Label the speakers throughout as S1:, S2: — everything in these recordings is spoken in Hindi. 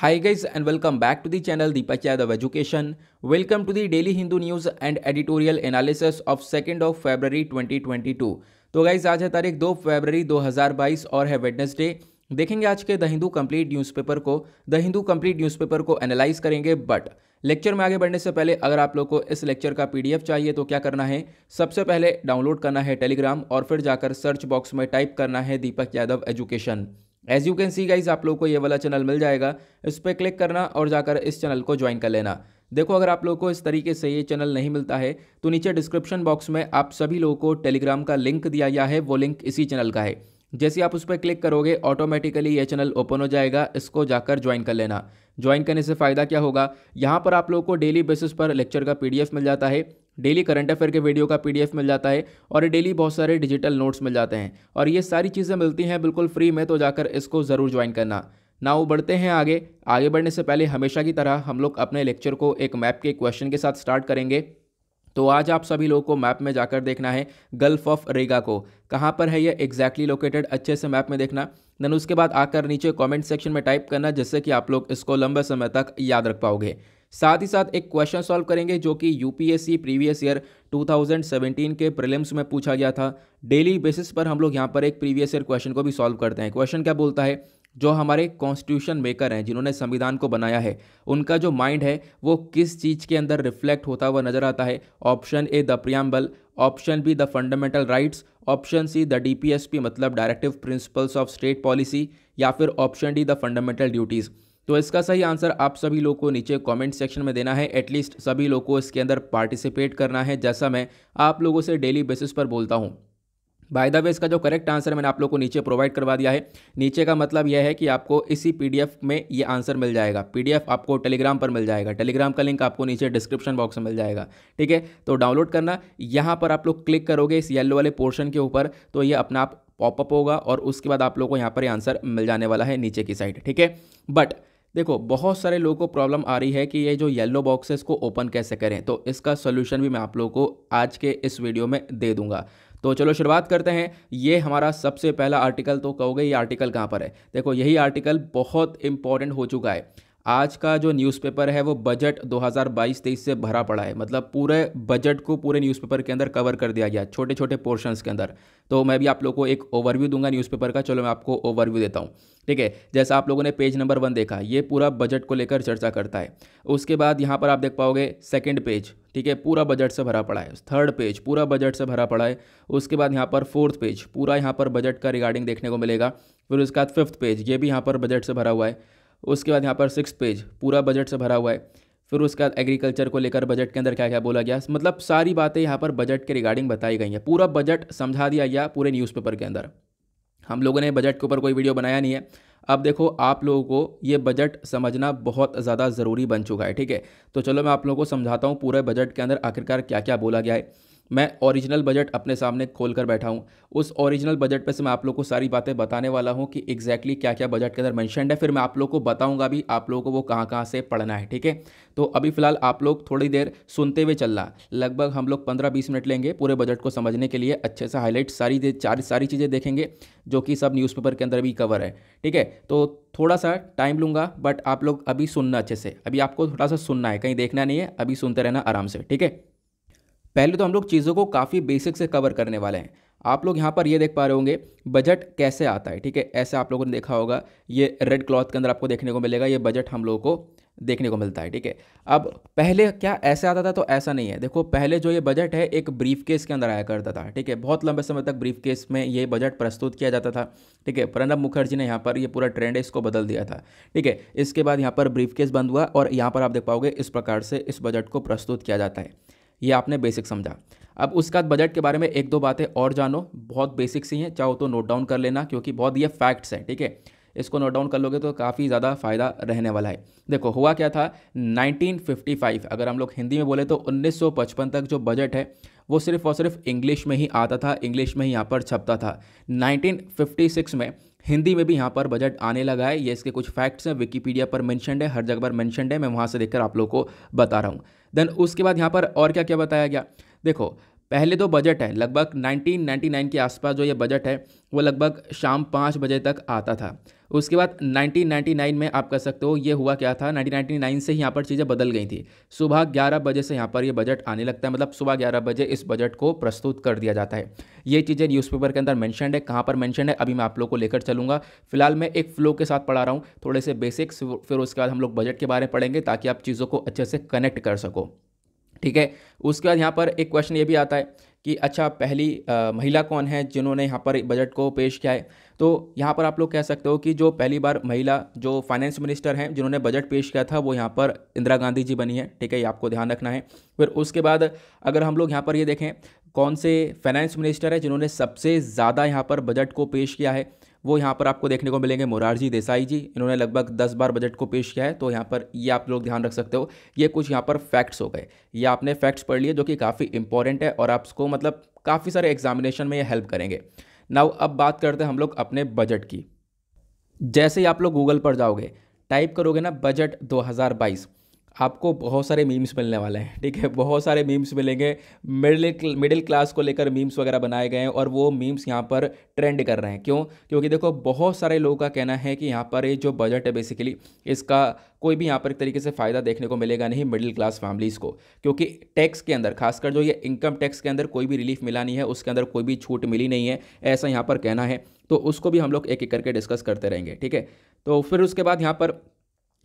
S1: Hi guys and welcome back to the channel Deepak Yadav education welcome to the daily Hindu news and editorial analysis of second of February 2022. तो गाइज आज है तारीख 2 फरवरी 2022 और है वेडनेसडे देखेंगे आज के द हिंदू कंप्लीट न्यूज़पेपर को द हिंदू कंप्लीट न्यूज़पेपर को एनालाइज करेंगे बट लेक्चर में आगे बढ़ने से पहले अगर आप लोग को इस लेक्चर का पीडीएफ चाहिए तो क्या करना है सबसे पहले डाउनलोड करना है टेलीग्राम और फिर जाकर सर्च बॉक्स में टाइप करना है Deepak Yadav education as you can see guys आप लोग को ये वाला चैनल मिल जाएगा इस पर क्लिक करना और जाकर इस चैनल को ज्वाइन कर लेना देखो अगर आप लोग को इस तरीके से ये चैनल नहीं मिलता है तो नीचे डिस्क्रिप्शन बॉक्स में आप सभी लोगों को टेलीग्राम का लिंक दिया गया है वो लिंक इसी चैनल का है जैसे आप उस पर क्लिक करोगे ऑटोमेटिकली ये चैनल ओपन हो जाएगा इसको जाकर ज्वाइन कर लेना ज्वाइन करने से फ़ायदा क्या होगा यहाँ पर आप लोग को डेली बेसिस पर लेक्चर का पीडीएफ मिल जाता है डेली करंट अफेयर के वीडियो का पीडीएफ मिल जाता है और डेली बहुत सारे डिजिटल नोट्स मिल जाते हैं और ये सारी चीज़ें मिलती हैं बिल्कुल फ्री में तो जाकर इसको ज़रूर ज्वाइन करना ना वो बढ़ते हैं आगे आगे बढ़ने से पहले हमेशा की तरह हम लोग अपने लेक्चर को एक मैप के क्वेश्चन के साथ स्टार्ट करेंगे तो आज आप सभी लोगों को मैप में जाकर देखना है गल्फ ऑफ रेगा को कहाँ पर है ये एग्जैक्टली लोकेटेड अच्छे से मैप में देखना देन उसके बाद आकर नीचे कमेंट सेक्शन में टाइप करना जिससे कि आप लोग इसको लंबे समय तक याद रख पाओगे साथ ही साथ एक क्वेश्चन सॉल्व करेंगे जो कि यूपीएससी प्रीवियस ईयर 2017 के प्रीलिम्स में पूछा गया था डेली बेसिस पर हम लोग यहाँ पर एक प्रीवियस ईयर क्वेश्चन को भी सॉल्व करते हैं क्वेश्चन क्या बोलता है जो हमारे कॉन्स्टिट्यूशन मेकर हैं जिन्होंने संविधान को बनाया है उनका जो माइंड है वो किस चीज़ के अंदर रिफ्लेक्ट होता हुआ नजर आता है option A the preamble option B the fundamental rights option C the DPSP मतलब directive principles of state policy या फिर option D the fundamental duties तो इसका सही आंसर आप सभी लोग को नीचे कमेंट सेक्शन में देना है एटलीस्ट सभी लोग को इसके अंदर पार्टिसिपेट करना है जैसा मैं आप लोगों से डेली बेसिस पर बोलता हूँ बाय द वे इसका जो करेक्ट आंसर मैंने आप लोग को नीचे प्रोवाइड करवा दिया है नीचे का मतलब यह है कि आपको इसी पीडीएफ में ये आंसर मिल जाएगा पीडीएफ आपको टेलीग्राम पर मिल जाएगा टेलीग्राम का लिंक आपको नीचे डिस्क्रिप्शन बॉक्स में मिल जाएगा ठीक है तो डाउनलोड करना यहाँ पर आप लोग क्लिक करोगे इस येल्लो वाले पोर्शन के ऊपर तो ये अपना आप पॉपअप होगा और उसके बाद आप लोग को यहाँ पर आंसर मिल जाने वाला है नीचे की साइड ठीक है बट देखो बहुत सारे लोगों को प्रॉब्लम आ रही है कि ये जो येलो बॉक्सेस को ओपन कैसे करें तो इसका सोल्यूशन भी मैं आप लोगों को आज के इस वीडियो में दे दूंगा तो चलो शुरुआत करते हैं ये हमारा सबसे पहला आर्टिकल तो कहोगे ये आर्टिकल कहाँ पर है देखो यही आर्टिकल बहुत इंपॉर्टेंट हो चुका है आज का जो न्यूज़पेपर है वो बजट 2022-23 से भरा पड़ा है मतलब पूरे बजट को पूरे न्यूज़पेपर के अंदर कवर कर दिया गया छोटे छोटे पोर्शंस के अंदर तो मैं भी आप लोगों को एक ओवरव्यू दूंगा न्यूज़पेपर का चलो मैं आपको ओवरव्यू देता हूँ ठीक है जैसा आप लोगों ने पेज नंबर वन देखा ये पूरा बजट को लेकर चर्चा करता है उसके बाद यहाँ पर आप देख पाओगे सेकेंड पेज ठीक है पूरा बजट से भरा पड़ा है थर्ड पेज पूरा बजट से भरा पड़ा है उसके बाद यहाँ पर फोर्थ पेज पूरा यहाँ पर बजट का रिगार्डिंग देखने को मिलेगा फिर उसके बाद फिफ्थ पेज ये भी यहाँ पर बजट से भरा हुआ है उसके बाद यहाँ पर सिक्स पेज पूरा बजट से भरा हुआ है फिर उसके बाद एग्रीकल्चर को लेकर बजट के अंदर क्या क्या बोला गया मतलब सारी बातें यहाँ पर बजट के रिगार्डिंग बताई गई हैं पूरा बजट समझा दिया गया पूरे न्यूज़पेपर के अंदर हम लोगों ने बजट के ऊपर कोई वीडियो बनाया नहीं है अब देखो आप लोगों को ये बजट समझना बहुत ज़्यादा ज़रूरी बन चुका है ठीक है तो चलो मैं आप लोगों को समझाता हूँ पूरे बजट के अंदर आखिरकार क्या क्या बोला गया है मैं ओरिजिनल बजट अपने सामने खोल कर बैठा हूँ उस ओरिजिनल बजट पे से मैं आप लोग को सारी बातें बताने वाला हूँ कि एग्जैक्टली क्या क्या बजट के अंदर मैंशनड है फिर मैं आप लोग को बताऊँगा भी आप लोगों को वो कहाँ कहाँ से पढ़ना है ठीक है तो अभी फिलहाल आप लोग थोड़ी देर सुनते हुए चलना लगभग हम लोग पंद्रह बीस मिनट लेंगे पूरे बजट को समझने के लिए अच्छे से हाईलाइट सारी चार सारी चीज़ें देखेंगे जो कि सब न्यूज़पेपर के अंदर भी कवर है ठीक है तो थोड़ा सा टाइम लूँगा बट आप लोग अभी सुनना अच्छे से अभी आपको थोड़ा सा सुनना है कहीं देखना नहीं है अभी सुनते रहना आराम से ठीक है पहले तो हम लोग चीज़ों को काफ़ी बेसिक से कवर करने वाले हैं आप लोग यहाँ पर ये देख पा रहे होंगे बजट कैसे आता है ठीक है ऐसे आप लोगों ने देखा होगा ये रेड क्लॉथ के अंदर आपको देखने को मिलेगा ये बजट हम लोगों को देखने को मिलता है ठीक है अब पहले क्या ऐसे आता था तो ऐसा नहीं है देखो पहले जो ये बजट है एक ब्रीफ केस के अंदर आया करता था ठीक है बहुत लंबे समय तक ब्रीफ केस में ये बजट प्रस्तुत किया जाता था ठीक है प्रणब मुखर्जी ने यहाँ पर ये पूरा ट्रेंड है इसको बदल दिया था ठीक है इसके बाद यहाँ पर ब्रीफ केस बंद हुआ और यहाँ पर आप देख पाओगे इस प्रकार से इस बजट को प्रस्तुत किया जाता है ये आपने बेसिक समझा अब उसके बाद बजट के बारे में एक दो बातें और जानो बहुत बेसिक सी हैं चाहो तो नोट डाउन कर लेना क्योंकि बहुत ये फैक्ट्स हैं ठीक है इसको नोट डाउन कर लोगे तो काफ़ी ज़्यादा फ़ायदा रहने वाला है देखो हुआ क्या था 1955 अगर हम लोग हिंदी में बोले तो 1955 तक जो बजट है वो सिर्फ और सिर्फ इंग्लिश में ही आता था इंग्लिश में ही यहाँ पर छपता था 1956 में हिंदी में भी यहाँ पर बजट आने लगा है ये इसके कुछ फैक्ट्स हैं विकीपीडिया पर मैंशनड है हर जगह पर मैंशनड है मैं वहाँ से देखकर आप लोग को बता रहा हूँ देन उसके बाद यहाँ पर और क्या क्या बताया गया देखो पहले तो बजट है लगभग 1999 के आसपास जो ये बजट है वो लगभग शाम पाँच बजे तक आता था उसके बाद 1999 में आप कह सकते हो ये हुआ क्या था 1999 से यहाँ पर चीज़ें बदल गई थी सुबह 11 बजे से यहाँ पर ये बजट आने लगता है मतलब सुबह 11 बजे इस बजट को प्रस्तुत कर दिया जाता है ये चीज़ें न्यूज़पेपर के अंदर मैंशनड है कहाँ पर मैंशन है अभी मैं आप लोग को लेकर चलूँगा फिलहाल मैं एक फ्लो के साथ पढ़ा रहा हूँ थोड़े से बेसिक्स फिर उसके बाद हम लोग बजट के बारे में पढ़ेंगे ताकि आप चीज़ों को अच्छे से कनेक्ट कर सको ठीक है उसके बाद यहाँ पर एक क्वेश्चन ये भी आता है कि अच्छा पहली आ, महिला कौन है जिन्होंने यहाँ पर बजट को पेश किया है तो यहाँ पर आप लोग कह सकते हो कि जो पहली बार महिला जो फाइनेंस मिनिस्टर हैं जिन्होंने बजट पेश किया था वो यहाँ पर इंदिरा गांधी जी बनी है ठीक है ये आपको ध्यान रखना है फिर उसके बाद अगर हम लोग यहाँ पर ये देखें कौन से फाइनेंस मिनिस्टर हैं जिन्होंने सबसे ज़्यादा यहाँ पर बजट को पेश किया है वो यहाँ पर आपको देखने को मिलेंगे मोरारजी देसाई जी इन्होंने लगभग दस बार बजट को पेश किया है तो यहाँ पर ये आप लोग ध्यान रख सकते हो ये कुछ यहाँ पर फैक्ट्स हो गए ये आपने फैक्ट्स पढ़ लिए जो कि काफ़ी इंपॉर्टेंट है और आपको मतलब काफ़ी सारे एग्जामिनेशन में ये हेल्प करेंगे नाउ अब बात करते हैं हम लोग अपने बजट की जैसे ही आप लोग गूगल पर जाओगे टाइप करोगे ना बजट दो आपको बहुत सारे मीम्स मिलने वाले हैं ठीक है बहुत सारे मीम्स मिलेंगे मिडिल मिडिल क्लास को लेकर मीम्स वगैरह बनाए गए हैं और वो मीम्स यहाँ पर ट्रेंड कर रहे हैं क्यों क्योंकि देखो बहुत सारे लोगों का कहना है कि यहाँ पर ये जो बजट है बेसिकली इसका कोई भी यहाँ पर एक तरीके से फ़ायदा देखने को मिलेगा नहीं मिडिल क्लास फैमिलीज़ को क्योंकि टैक्स के अंदर खासकर जो ये इनकम टैक्स के अंदर कोई भी रिलीफ मिला नहीं है उसके अंदर कोई भी छूट मिली नहीं है ऐसा यहाँ पर कहना है तो उसको भी हम लोग एक एक करके डिस्कस करते रहेंगे ठीक है तो फिर उसके बाद यहाँ पर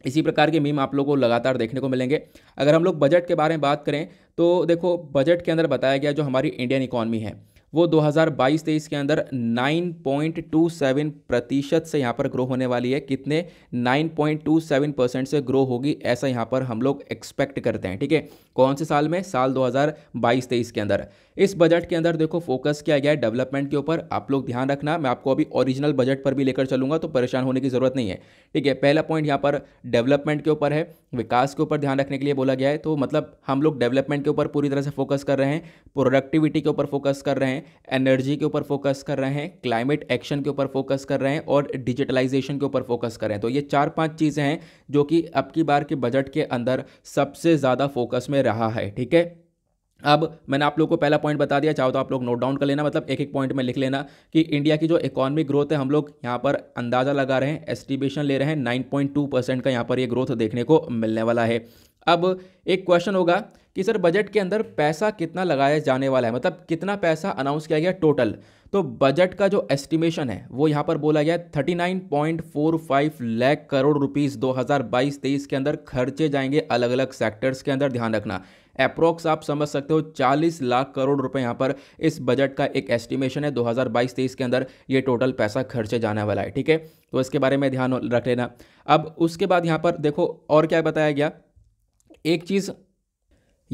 S1: इसी प्रकार के मीम आप लोगों को लगातार देखने को मिलेंगे अगर हम लोग बजट के बारे में बात करें तो देखो बजट के अंदर बताया गया जो हमारी इंडियन इकॉनमी है वो 2022-23 के अंदर 9.27 प्रतिशत से यहाँ पर ग्रो होने वाली है कितने 9.27 परसेंट से ग्रो होगी ऐसा यहाँ पर हम लोग एक्सपेक्ट करते हैं ठीक है कौन से साल में साल 2022-23 के अंदर इस बजट के अंदर देखो फोकस किया गया है डेवलपमेंट के ऊपर आप लोग ध्यान रखना मैं आपको अभी ओरिजिनल बजट पर भी लेकर चलूंगा तो परेशान होने की ज़रूरत नहीं है ठीक है पहला पॉइंट यहाँ पर डेवलपमेंट के ऊपर है विकास के ऊपर ध्यान रखने के लिए बोला गया है तो मतलब हम लोग डेवलपमेंट के ऊपर पूरी तरह से फोकस कर रहे हैं प्रोडक्टिविटी के ऊपर फोकस कर रहे हैं एनर्जी के ऊपर फोकस कर रहे हैं क्लाइमेट एक्शन के ऊपर फोकस कर रहे हैं और डिजिटलाइजेशन के ऊपर फोकस कर रहे हैं तो ये चार पांच चीज़ें हैं जो कि अब की बार के बजट के अंदर सबसे ज़्यादा फोकस में रहा है ठीक है अब मैंने आप लोग को पहला पॉइंट बता दिया चाहो तो आप लोग नोट डाउन कर लेना मतलब एक एक पॉइंट में लिख लेना कि इंडिया की जो इकोनॉमिक ग्रोथ है हम लोग यहाँ पर अंदाज़ा लगा रहे हैं एस्टिमेशन ले रहे हैं 9.2 परसेंट का यहाँ पर ये यह ग्रोथ देखने को मिलने वाला है अब एक क्वेश्चन होगा कि सर बजट के अंदर पैसा कितना लगाया जाने वाला है मतलब कितना पैसा अनाउंस किया गया टोटल तो बजट का जो एस्टिमेशन है वो यहाँ पर बोला गया thirty nine point four five lakh crore rupees दो हज़ार बाईस तेईस के अंदर खर्चे जाएंगे अलग अलग सेक्टर्स के अंदर ध्यान रखना अप्रोक्स आप समझ सकते हो 40 लाख करोड़ रुपए यहाँ पर इस बजट का एक एस्टिमेशन है 2022-23 के अंदर ये टोटल पैसा खर्चे जाने वाला है ठीक है तो इसके बारे में ध्यान रख लेना अब उसके बाद यहाँ पर देखो और क्या बताया गया एक चीज़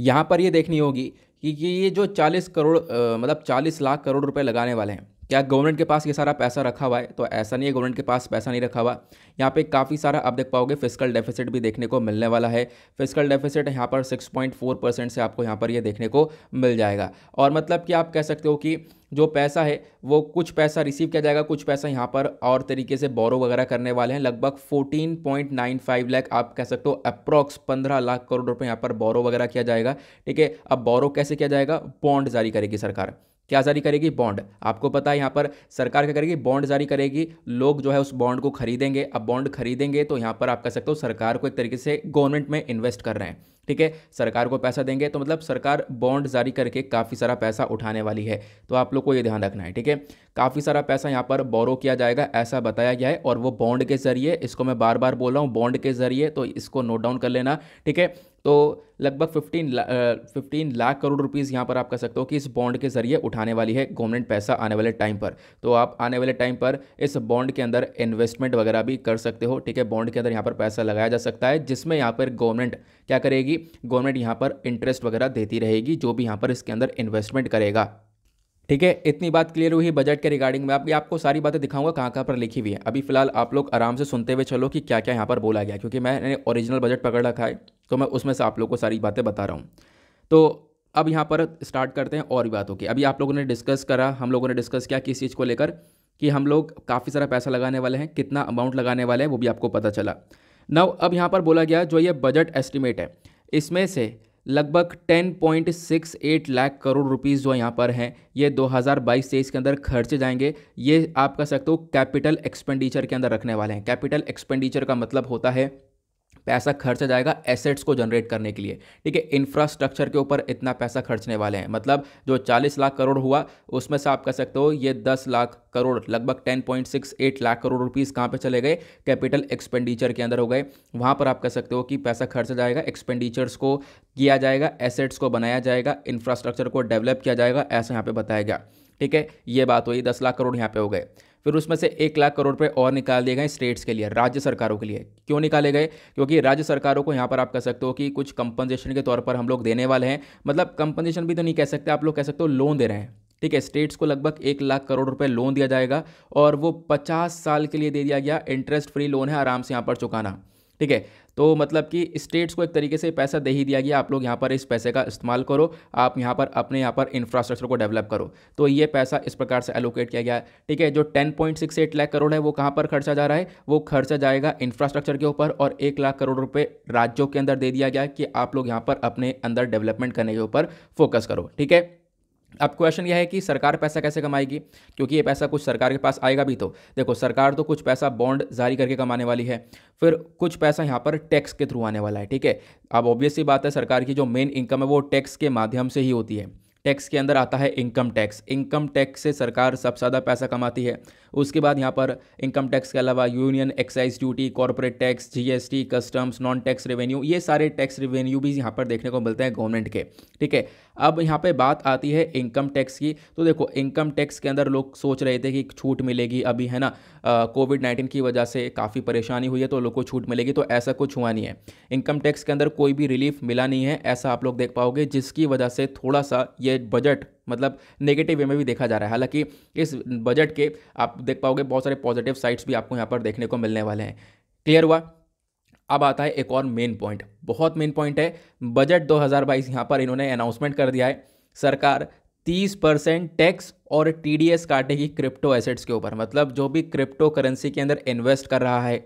S1: यहाँ पर ये देखनी होगी कि ये जो 40 करोड़ मतलब 40 लाख करोड़ रुपए लगाने वाले हैं क्या गवर्नमेंट के पास ये सारा पैसा रखा हुआ है तो ऐसा नहीं है गवर्नमेंट के पास पैसा नहीं रखा हुआ यहाँ पे काफ़ी सारा आप देख पाओगे फिजिकल डेफिसिट भी देखने को मिलने वाला है फिजिकल डेफिसिट यहाँ पर 6.4 परसेंट से आपको यहाँ पर ये यह देखने को मिल जाएगा और मतलब कि आप कह सकते हो कि जो पैसा है वो कुछ पैसा रिसीव किया जाएगा कुछ पैसा यहाँ पर और तरीके से बोरो वगैरह करने वाले हैं लगभग 14.95 लाख आप कह सकते हो अप्रॉक्स 15 लाख करोड़ रुपए यहाँ पर बोरो वगैरह किया जाएगा ठीक है अब बोरो कैसे किया जाएगा बॉन्ड जारी करेगी सरकार क्या जारी करेगी बॉन्ड आपको पता है यहाँ पर सरकार क्या करेगी बॉन्ड जारी करेगी लोग जो है उस बॉन्ड को खरीदेंगे अब बॉन्ड खरीदेंगे तो यहाँ पर आप कह सकते हो सरकार को एक तरीके से गवर्नमेंट में इन्वेस्ट कर रहे हैं ठीक है सरकार को पैसा देंगे तो मतलब सरकार बॉन्ड जारी करके काफ़ी सारा पैसा उठाने वाली है तो आप लोग को ये ध्यान रखना है ठीक है काफ़ी सारा पैसा यहाँ पर बोरो किया जाएगा ऐसा बताया गया है और वो बॉन्ड के जरिए इसको मैं बार बार बोल रहा हूँ बॉन्ड के जरिए तो इसको नोट डाउन कर लेना ठीक है तो लगभग 15 ला, फिफ्टीन लाख करोड़ रुपीस यहाँ पर आप कह सकते हो कि इस बॉन्ड के जरिए उठाने वाली है गवर्नमेंट पैसा आने वाले टाइम पर तो आप आने वाले टाइम पर इस बॉन्ड के अंदर इन्वेस्टमेंट वगैरह भी कर सकते हो ठीक है बॉन्ड के अंदर यहाँ पर पैसा लगाया जा सकता है जिसमें यहाँ पर गवर्नमेंट क्या करेगी गवर्नमेंट यहाँ पर इंटरेस्ट वगैरह देती रहेगी जो भी यहाँ पर इसके अंदर इन्वेस्टमेंट करेगा ठीक है इतनी बात क्लियर हुई बजट के रिगार्डिंग में आप आपको सारी बातें दिखाऊंगा कहाँ कहाँ पर लिखी हुई है अभी फिलहाल आप लोग आराम से सुनते हुए चलो कि क्या क्या यहाँ पर बोला गया क्योंकि मैंने ओरिजिनल बजट पकड़ रखा है तो मैं उसमें से आप लोग को सारी बातें बता रहा हूँ तो अब यहाँ पर स्टार्ट करते हैं और भी बातों की अभी आप लोगों ने डिस्कस करा हम लोगों ने डिस्कस किया किस चीज़ को लेकर कि हम लोग काफ़ी सारा पैसा लगाने वाले हैं कितना अमाउंट लगाने वाले हैं वो भी आपको पता चला नव अब यहाँ पर बोला गया जो ये बजट एस्टिमेट है इसमें से लगभग 10.68 लाख करोड़ रुपीस जो यहाँ पर हैं ये 2022 तेईस के अंदर खर्चे जाएंगे ये आप कह सकते हो कैपिटल एक्सपेंडिचर के अंदर रखने वाले हैं कैपिटल एक्सपेंडिचर का मतलब होता है तो पैसा खर्चा जाएगा एसेट्स को जनरेट करने के लिए ठीक है इंफ्रास्ट्रक्चर के ऊपर इतना पैसा खर्चने वाले हैं मतलब जो चालीस लाख करोड़ हुआ उसमें से आप कह सकते हो ये दस लाख करोड़ लगभग ten point six eight lakh crore rupees कहाँ पे चले गए कैपिटल एक्सपेंडिचर के अंदर हो गए वहाँ पर आप कह सकते हो कि पैसा खर्चा जाएगा एक्सपेंडिचर्स को किया जाएगा एसेट्स को बनाया जाएगा इंफ्रास्ट्रक्चर को डेवलप किया जाएगा ऐसा यहाँ पर बताया गया ठीक है ये बात हुई दस लाख करोड़ यहाँ पे हो गए फिर उसमें से एक लाख करोड़ रुपये और निकाल दिए गए स्टेट्स के लिए राज्य सरकारों के लिए क्यों निकाले गए क्योंकि राज्य सरकारों को यहाँ पर आप कह सकते हो कि कुछ कंपनसेशन के तौर पर हम लोग देने वाले हैं मतलब कंपनसेशन भी तो नहीं कह सकते आप लोग कह सकते हो लोन दे रहे हैं ठीक है स्टेट्स को लगभग एक लाख करोड़ रुपए लोन दिया जाएगा और वो पचास साल के लिए दे दिया गया इंटरेस्ट फ्री लोन है आराम से यहाँ पर चुकाना ठीक है तो मतलब कि स्टेट्स को एक तरीके से पैसा दे ही दिया गया आप लोग यहाँ पर इस पैसे का इस्तेमाल करो आप यहाँ पर अपने यहाँ पर इंफ्रास्ट्रक्चर को डेवलप करो तो ये पैसा इस प्रकार से एलोकेट किया गया है ठीक है जो 10.68 लाख करोड़ है वो कहाँ पर खर्चा जा रहा है वो खर्चा जाएगा इंफ्रास्ट्रक्चर के ऊपर और एक लाख करोड़ रुपये राज्यों के अंदर दे दिया गया कि आप लोग यहाँ पर अपने अंदर डेवलपमेंट करने के ऊपर फोकस करो ठीक है अब क्वेश्चन यह है कि सरकार पैसा कैसे कमाएगी क्योंकि ये पैसा कुछ सरकार के पास आएगा भी तो देखो सरकार तो कुछ पैसा बॉन्ड जारी करके कमाने वाली है फिर कुछ पैसा यहाँ पर टैक्स के थ्रू आने वाला है ठीक है अब ऑब्वियसली बात है सरकार की जो मेन इनकम है वो टैक्स के माध्यम से ही होती है टैक्स के अंदर आता है इनकम टैक्स इनकम टैक्स से सरकार सबसे ज़्यादा पैसा कमाती है उसके बाद यहाँ पर इनकम टैक्स के अलावा union excise duty corporate tax GST customs non tax revenue ये सारे टैक्स रेवेन्यू भी यहाँ पर देखने को मिलते हैं गवर्नमेंट के ठीक है अब यहाँ पर बात आती है इनकम टैक्स की तो देखो इनकम टैक्स के अंदर लोग सोच रहे थे कि छूट मिलेगी अभी है ना कोविड नाइन्टीन की वजह से काफ़ी परेशानी हुई है तो लोग को छूट मिलेगी तो ऐसा कुछ हुआ नहीं है इनकम टैक्स के अंदर कोई भी रिलीफ मिला नहीं है ऐसा आप लोग देख पाओगे जिसकी वजह से थोड़ा सा ये ये बजट मतलब नेगेटिव वे में भी देखा जा रहा है हालांकि इस बजट के आप देख पाओगे बहुत सारे पॉजिटिव साइड्स भी आपको यहाँ पर देखने को मिलने वाले हैं क्लियर हुआ अब आता है एक और मेन पॉइंट बहुत मेन पॉइंट है बजट 2022 हज़ार बाईस यहाँ पर इन्होंने अनाउंसमेंट कर दिया है सरकार 30 परसेंट टैक्स और टीडीएस काटेगी क्रिप्टो एसेट्स के ऊपर मतलब जो भी क्रिप्टो करेंसी के अंदर इन्वेस्ट कर रहा है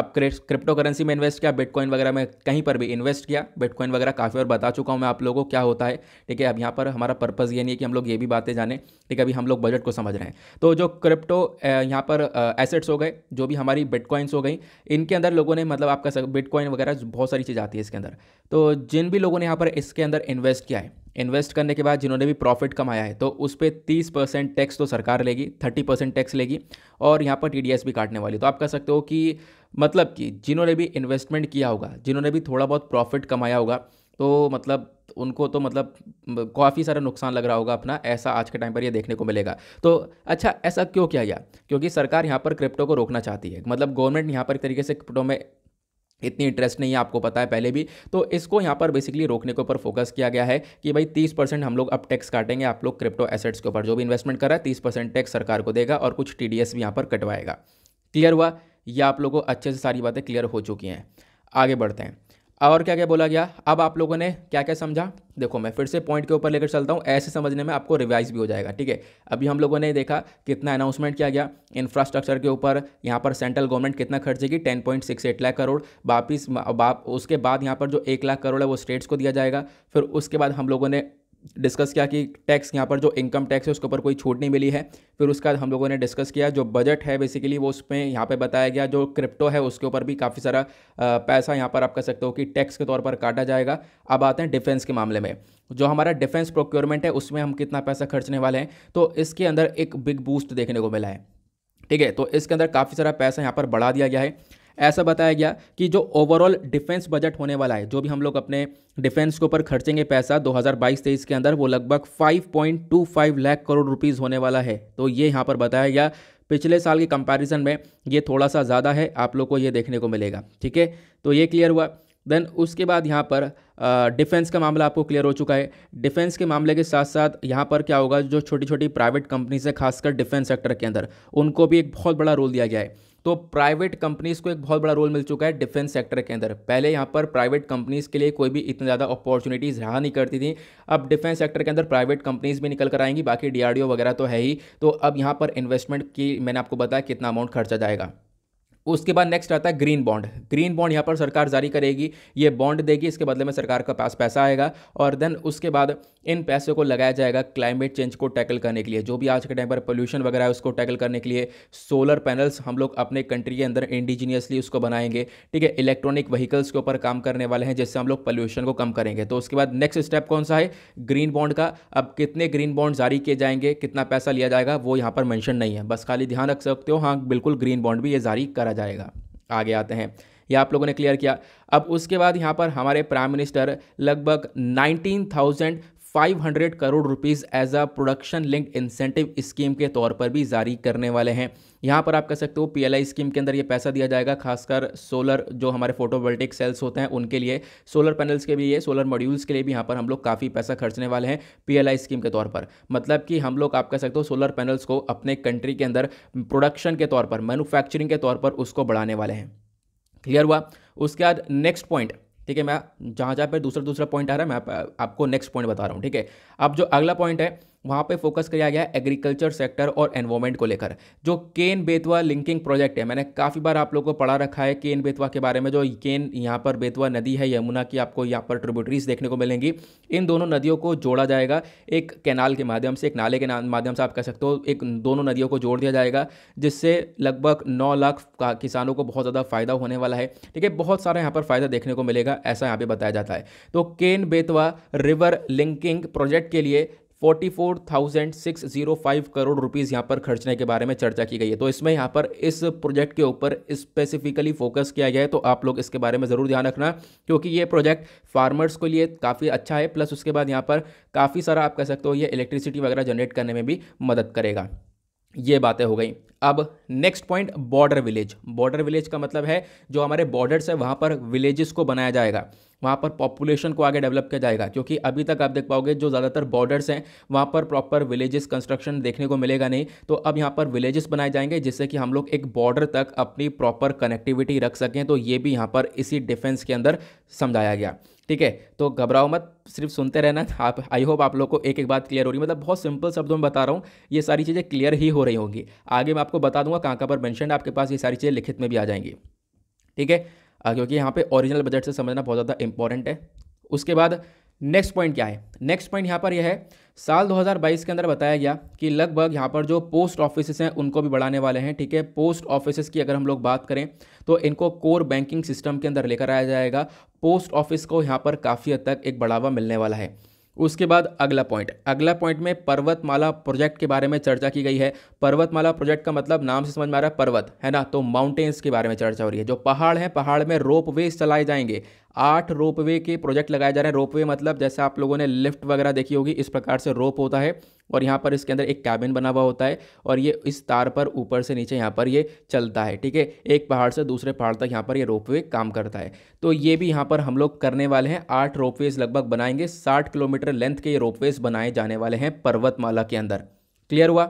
S1: अब क्रिप्टो करेंसी में इन्वेस्ट किया बिटकॉइन वगैरह में कहीं पर भी इन्वेस्ट किया बिटकॉइन वगैरह काफ़ी और बता चुका हूँ मैं आप लोगों को क्या होता है ठीक है अब यहाँ पर हमारा पर्पज़ ये नहीं है कि हम लोग ये भी बातें जाने ठीक है अभी हम लोग बजट को समझ रहे हैं तो जो क्रिप्टो यहाँ पर एसेट्स हो गए जो भी हमारी बिटकॉइंस हो गई इनके अंदर लोगों ने मतलब आपका बिटकॉइन वगैरह बहुत सारी चीज़ आती है इसके अंदर तो जिन भी लोगों ने यहाँ पर इसके अंदर इन्वेस्ट किया है इन्वेस्ट करने के बाद जिन्होंने भी प्रॉफिट कमाया है तो उस पर तीस परसेंट टैक्स तो सरकार लेगी थर्टी परसेंट टैक्स लेगी और यहाँ पर टी भी काटने वाली तो आप कह सकते हो कि मतलब कि जिन्होंने भी इन्वेस्टमेंट किया होगा जिन्होंने भी थोड़ा बहुत प्रॉफिट कमाया होगा तो मतलब उनको तो मतलब काफ़ी सारा नुकसान लग रहा होगा अपना ऐसा आज के टाइम पर ये देखने को मिलेगा तो अच्छा ऐसा क्यों किया गया क्योंकि सरकार यहाँ पर क्रिप्टो को रोकना चाहती है मतलब गवर्नमेंट यहाँ पर एक तरीके से क्रिप्टो में इतनी इंटरेस्ट नहीं है आपको पता है पहले भी तो इसको यहाँ पर बेसिकली रोकने के ऊपर फोकस किया गया है कि भाई 30 परसेंट हम लोग अब टैक्स काटेंगे आप लोग क्रिप्टो एसेट्स के ऊपर जो भी इन्वेस्टमेंट कर रहा है तीस परसेंट टैक्स सरकार को देगा और कुछ टी भी यहाँ पर कटवाएगा क्लियर हुआ या आप लोगों को अच्छे से सारी बातें क्लियर हो चुकी हैं आगे बढ़ते हैं और क्या क्या बोला गया अब आप लोगों ने क्या क्या समझा देखो मैं फिर से पॉइंट के ऊपर लेकर चलता हूँ ऐसे समझने में आपको रिवाइज भी हो जाएगा ठीक है अभी हम लोगों ने देखा कितना अनाउंसमेंट किया गया इंफ्रास्ट्रक्चर के ऊपर यहाँ पर सेंट्रल गवर्नमेंट कितना खर्चेगी ten point six eight lakh crore वापिस बाप उसके बाद यहाँ पर जो एक लाख करोड़ है वो स्टेट्स को दिया जाएगा फिर उसके बाद हम लोगों ने डिस्कस किया कि टैक्स यहाँ पर जो इनकम टैक्स है उसके ऊपर कोई छूट नहीं मिली है फिर उसका हम लोगों ने डिस्कस किया जो बजट है बेसिकली वो उसमें यहाँ पे बताया गया जो क्रिप्टो है उसके ऊपर भी काफ़ी सारा पैसा यहाँ पर आप कह सकते हो कि टैक्स के तौर पर काटा जाएगा अब आते हैं डिफेंस के मामले में जो हमारा डिफेंस प्रोक्योरमेंट है उसमें हम कितना पैसा खर्चने वाले हैं तो इसके अंदर एक बिग बूस्ट देखने को मिला है ठीक है तो इसके अंदर काफ़ी सारा पैसा यहाँ पर बढ़ा दिया गया है ऐसा बताया गया कि जो ओवरऑल डिफेंस बजट होने वाला है जो भी हम लोग अपने डिफेंस के ऊपर खर्चेंगे पैसा 2022-23 के अंदर वो लगभग 5.25 लाख करोड़ रुपीज़ होने वाला है तो ये यहाँ पर बताया गया पिछले साल के कंपैरिजन में ये थोड़ा सा ज़्यादा है आप लोग को ये देखने को मिलेगा ठीक है तो ये क्लियर हुआ देन उसके बाद यहाँ पर डिफेंस का मामला आपको क्लियर हो चुका है डिफेंस के मामले के साथ साथ यहाँ पर क्या होगा जो छोटी छोटी प्राइवेट कंपनीज है खासकर डिफेंस सेक्टर के अंदर उनको भी एक बहुत बड़ा रोल दिया गया है तो प्राइवेट कंपनीज़ को एक बहुत बड़ा रोल मिल चुका है डिफेंस सेक्टर के अंदर पहले यहाँ पर प्राइवेट कंपनीज़ के लिए कोई भी इतनी ज़्यादा अपॉर्चुनिटीज़ रहा नहीं करती थी अब डिफेंस सेक्टर के अंदर प्राइवेट कंपनीज़ भी निकल कर आएंगी बाकी डीआरडीओ वगैरह तो है ही तो अब यहाँ पर इन्वेस्टमेंट की मैंने आपको बताया कितना अमाउंट खर्चा जाएगा उसके बाद नेक्स्ट आता है ग्रीन बॉन्ड ग्रीन बॉन्ड यहाँ पर सरकार जारी करेगी ये बॉन्ड देगी इसके बदले में सरकार का पास पैसा आएगा और देन उसके बाद इन पैसे को लगाया जाएगा क्लाइमेट चेंज को टैकल करने के लिए जो भी आज के टाइम पर पोल्यूशन वगैरह है उसको टैकल करने के लिए सोलर पैनल्स हम लोग अपने कंट्री के अंदर इंडिजीनियसली उसको बनाएंगे ठीक है इलेक्ट्रॉनिक व्हीकल्स के ऊपर काम करने वाले हैं जिससे हम लोग पॉल्यूशन को कम करेंगे तो उसके बाद नेक्स्ट स्टेप कौन सा है ग्रीन बॉन्ड का अब कितने ग्रीन बॉन्ड जारी किए जाएंगे कितना पैसा लिया जाएगा वो यहाँ पर मैंशन नहीं है बस खाली ध्यान रख सकते हो हाँ बिल्कुल ग्रीन बॉन्ड भी ये जारी करा आ जाएगा आगे आते हैं यह आप लोगों ने क्लियर किया अब उसके बाद यहाँ पर हमारे प्राइम मिनिस्टर लगभग nineteen thousand 500 crore rupees as a production link incentive scheme के तौर पर भी जारी करने वाले हैं यहाँ पर आप कह सकते हो पीएलआई स्कीम के अंदर ये पैसा दिया जाएगा खासकर सोलर जो हमारे फोटोवोल्टिक सेल्स होते हैं उनके लिए सोलर पैनल्स के लिए सोलर मॉड्यूल्स के लिए भी यहाँ पर हम लोग काफ़ी पैसा खर्चने वाले हैं पीएलआई स्कीम के तौर पर मतलब कि हम लोग आप कह सकते हो सोलर पैनल्स को अपने कंट्री के अंदर प्रोडक्शन के तौर पर मैनुफैक्चरिंग के तौर पर उसको बढ़ाने वाले हैं क्लियर हुआ उसके बाद नेक्स्ट पॉइंट ठीक है मैं जहाँ जहाँ पर दूसरा दूसरा पॉइंट आ रहा है मैं आपको नेक्स्ट पॉइंट बता रहा हूँ ठीक है अब जो अगला पॉइंट है वहाँ पे फोकस किया गया है एग्रीकल्चर सेक्टर और एनवायरमेंट को लेकर जो केन बेतवा लिंकिंग प्रोजेक्ट है मैंने काफ़ी बार आप लोगों को पढ़ा रखा है केन बेतवा के बारे में जो केन यहाँ पर बेतवा नदी है यमुना की आपको यहाँ पर ट्रिब्यूटरीज देखने को मिलेंगी इन दोनों नदियों को जोड़ा जाएगा एक कैनाल के माध्यम से एक नाले के माध्यम से आप कह सकते हो एक दोनों नदियों को जोड़ दिया जाएगा जिससे लगभग नौ लाख किसानों को बहुत ज़्यादा फायदा होने वाला है ठीक है बहुत सारा यहाँ पर फायदा देखने को मिलेगा ऐसा यहाँ पर बताया जाता है तो Ken Betwa river linking project के लिए 44,605 करोड़ रुपीस यहाँ पर खर्चने के बारे में चर्चा की गई है तो इसमें यहाँ पर इस प्रोजेक्ट के ऊपर स्पेसिफिकली फोकस किया गया है तो आप लोग इसके बारे में ज़रूर ध्यान रखना क्योंकि ये प्रोजेक्ट फार्मर्स के लिए काफ़ी अच्छा है प्लस उसके बाद यहाँ पर काफ़ी सारा आप कह सकते हो ये इलेक्ट्रिसिटी वगैरह जनरेट करने में भी मदद करेगा ये बातें हो गई अब next point border village border village का मतलब है जो हमारे बॉर्डर्स है वहाँ पर विलेजेस को बनाया जाएगा वहाँ पर पॉपुलेशन को आगे डेवलप किया जाएगा क्योंकि अभी तक आप देख पाओगे जो ज़्यादातर बॉर्डर्स हैं वहाँ पर प्रॉपर विलेजेस कंस्ट्रक्शन देखने को मिलेगा नहीं तो अब यहाँ पर विलेजेस बनाए जाएंगे जिससे कि हम लोग एक बॉर्डर तक अपनी प्रॉपर कनेक्टिविटी रख सकें तो ये भी यहाँ पर इसी डिफेंस के अंदर समझाया गया ठीक है तो घबराओ मत सिर्फ सुनते रहना आप आई होप आप लोग को एक एक बात क्लियर हो रही मतलब बहुत सिंपल शब्दों में बता रहा हूँ ये सारी चीज़ें क्लियर ही हो रही होंगी आगे मैं आपको बता दूंगा कहाँ कहाँ पर मैंशन आपके पास ये सारी चीज़ें लिखित में भी आ जाएंगी ठीक है क्योंकि यहाँ पे ओरिजिनल बजट से समझना बहुत ज़्यादा इंपॉर्टेंट है उसके बाद नेक्स्ट पॉइंट क्या है नेक्स्ट पॉइंट यहाँ पर यह है साल 2022 के अंदर बताया गया कि लगभग यहाँ पर जो पोस्ट ऑफिस हैं उनको भी बढ़ाने वाले हैं ठीक है पोस्ट ऑफिस की अगर हम लोग बात करें तो इनको कोर बैंकिंग सिस्टम के अंदर लेकर आया जाएगा पोस्ट ऑफिस को यहाँ पर काफ़ी हद तक एक बढ़ावा मिलने वाला है उसके बाद अगला पॉइंट अगला पॉइंट में पर्वतमाला प्रोजेक्ट के बारे में चर्चा की गई है पर्वतमाला प्रोजेक्ट का मतलब नाम से समझ में आ रहा है पर्वत है ना तो माउंटेन्स के बारे में चर्चा हो रही है जो पहाड़ हैं पहाड़ में रोप वे चलाए जाएंगे आठ रोपवे के प्रोजेक्ट लगाए जा रहे हैं रोपवे मतलब जैसे आप लोगों ने लिफ्ट वगैरह देखी होगी इस प्रकार से रोप होता है और यहाँ पर इसके अंदर एक कैबिन बना हुआ होता है और ये इस तार पर ऊपर से नीचे यहाँ पर ये चलता है ठीक है एक पहाड़ से दूसरे पहाड़ तक यहाँ पर ये रोपवे काम करता है तो ये भी यहाँ पर हम लोग करने वाले हैं आठ रोपवेज लगभग बनाएंगे साठ किलोमीटर लेंथ के ये रोपवेज बनाए जाने वाले हैं पर्वतमाला के अंदर क्लियर हुआ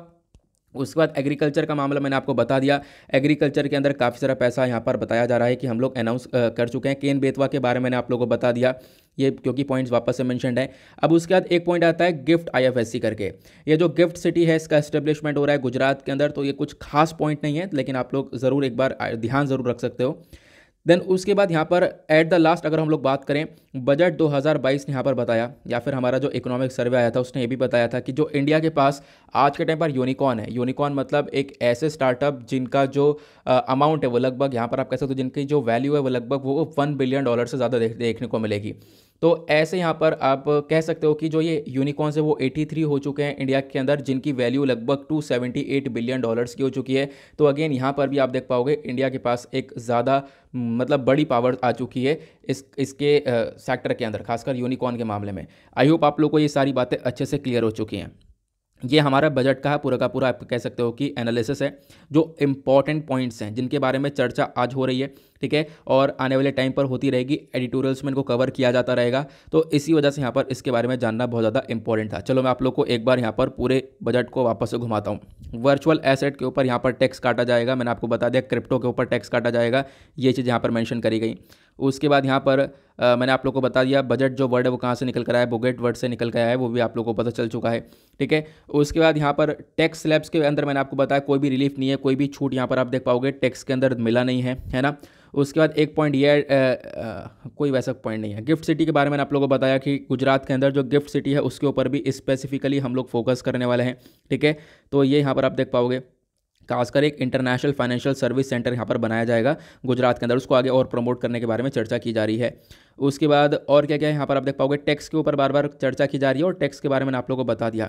S1: उसके बाद एग्रीकल्चर का मामला मैंने आपको बता दिया एग्रीकल्चर के अंदर काफ़ी सारा पैसा यहाँ पर बताया जा रहा है कि हम लोग अनाउंस कर चुके हैं केन बेतवा के बारे में मैंने आप लोगों को बता दिया ये क्योंकि पॉइंट्स वापस से मैंशनड है अब उसके बाद एक पॉइंट आता है गिफ्ट आईएफएससी करके ये जो गिफ्ट सिटी है इसका एस्टेब्लिशमेंट हो रहा है गुजरात के अंदर तो ये कुछ खास पॉइंट नहीं है लेकिन आप लोग ज़रूर एक बार ध्यान ज़रूर रख सकते हो देन उसके बाद यहाँ पर एट द लास्ट अगर हम लोग बात करें बजट 2022 ने यहाँ पर बताया या फिर हमारा जो इकोनॉमिक सर्वे आया था उसने ये भी बताया था कि जो इंडिया के पास आज के टाइम पर यूनिकॉर्न है यूनिकॉर्न मतलब एक ऐसे स्टार्टअप जिनका जो अमाउंट है वो लगभग यहाँ पर आप कह सकते हो जिनकी जो वैल्यू है वो लगभग वो वन बिलियन डॉलर से ज़्यादा देख, देखने को मिलेगी तो ऐसे यहाँ पर आप कह सकते हो कि जो ये यूनिकॉर्न्स है वो 83 हो चुके हैं इंडिया के अंदर जिनकी वैल्यू लगभग 278 बिलियन डॉलर्स की हो चुकी है तो अगेन यहाँ पर भी आप देख पाओगे इंडिया के पास एक ज़्यादा मतलब बड़ी पावर आ चुकी है इस इसके सेक्टर के अंदर खासकर यूनिकॉर्न के मामले में आई होप आप लोग को ये सारी बातें अच्छे से क्लियर हो चुकी हैं ये हमारा बजट का है पूरा का पूरा आप कह सकते हो कि एनालिसिस है जो इम्पॉर्टेंट पॉइंट्स हैं जिनके बारे में चर्चा आज हो रही है ठीक है और आने वाले टाइम पर होती रहेगी एडिटोरियल्स में इनको कवर किया जाता रहेगा तो इसी वजह से यहाँ पर इसके बारे में जानना बहुत ज़्यादा इंपॉर्टेंट था चलो मैं आप लोग को एक बार यहाँ पर पूरे बजट को वापस से घुमाता हूँ वर्चुअल एसेट के ऊपर यहाँ पर टैक्स काटा जाएगा मैंने आपको बता दिया क्रिप्टो के ऊपर टैक्स काटा जाएगा ये चीज़ यहाँ पर मैंशन करी गई उसके बाद यहाँ पर आ, मैंने आप लोग को बता दिया बजट जो वर्ड है वो कहाँ से निकल कर आया बोगेट वर्ड से निकल कर आया है वो भी आप लोग को पता चल चुका है ठीक है उसके बाद यहाँ पर टैक्स स्लैब्स के अंदर मैंने आपको बताया कोई भी रिलीफ नहीं है कोई भी छूट यहाँ पर आप देख पाओगे टैक्स के अंदर मिला नहीं है है ना उसके बाद एक पॉइंट ये कोई वैसा पॉइंट नहीं है गिफ्ट सिटी के बारे में आप लोगों को बताया कि गुजरात के अंदर जो गिफ्ट सिटी है उसके ऊपर भी स्पेसिफिकली हम लोग फोकस करने वाले हैं ठीक है तो ये यहाँ पर आप देख पाओगे खासकर एक इंटरनेशनल फाइनेंशियल सर्विस सेंटर यहाँ पर बनाया जाएगा गुजरात के अंदर उसको आगे और प्रमोट करने के बारे में चर्चा की जा रही है उसके बाद और क्या क्या है यहाँ पर आप देख पाओगे टैक्स के ऊपर बार बार चर्चा की जा रही है और टैक्स के बारे में आप लोगों को बता दिया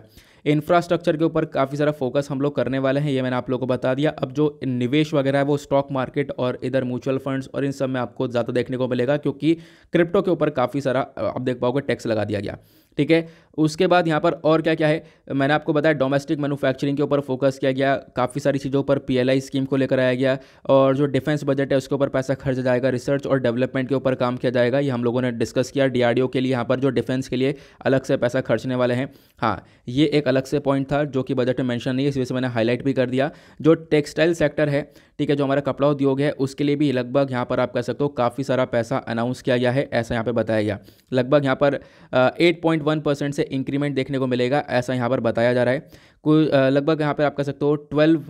S1: इंफ्रास्ट्रक्चर के ऊपर काफ़ी सारा फोकस हम लोग करने वाले हैं ये मैंने आप लोगों को बता दिया अब जो निवेश वगैरह है वो स्टॉक मार्केट और इधर म्यूचुअल फंड्स और इन सब में आपको ज़्यादा देखने को मिलेगा क्योंकि क्रिप्टो के ऊपर काफ़ी सारा आप देख पाओगे टैक्स लगा दिया गया ठीक है उसके बाद यहाँ पर और क्या क्या है मैंने आपको बताया डोमेस्टिक मैन्युफैक्चरिंग के ऊपर फोकस किया गया काफ़ी सारी चीज़ों पर पीएलआई स्कीम को लेकर आया गया और जो डिफेंस बजट है उसके ऊपर पैसा खर्च जाएगा रिसर्च और डेवलपमेंट के ऊपर काम किया जाएगा ये हम लोगों ने डिस्कस किया डी के लिए यहाँ पर जो डिफेंस के लिए अलग से पैसा खर्चने वाले हैं हाँ ये एक अलग से पॉइंट था जो कि बजट में मैंशन नहीं है इस वजह से मैंने हाईलाइट भी कर दिया जो टेक्सटाइल सेक्टर है ठीक है जो हमारा कपड़ा उद्योग है उसके लिए भी लगभग यहाँ पर आप कह सकते हो काफ़ी सारा पैसा अनाउंस किया गया है ऐसा यहाँ पर बताया गया लगभग यहाँ पर एट पॉइंट वन परसेंट से इंक्रीमेंट देखने को मिलेगा ऐसा यहाँ पर बताया जा रहा है कुछ लगभग यहाँ पर आप कह सकते हो twelve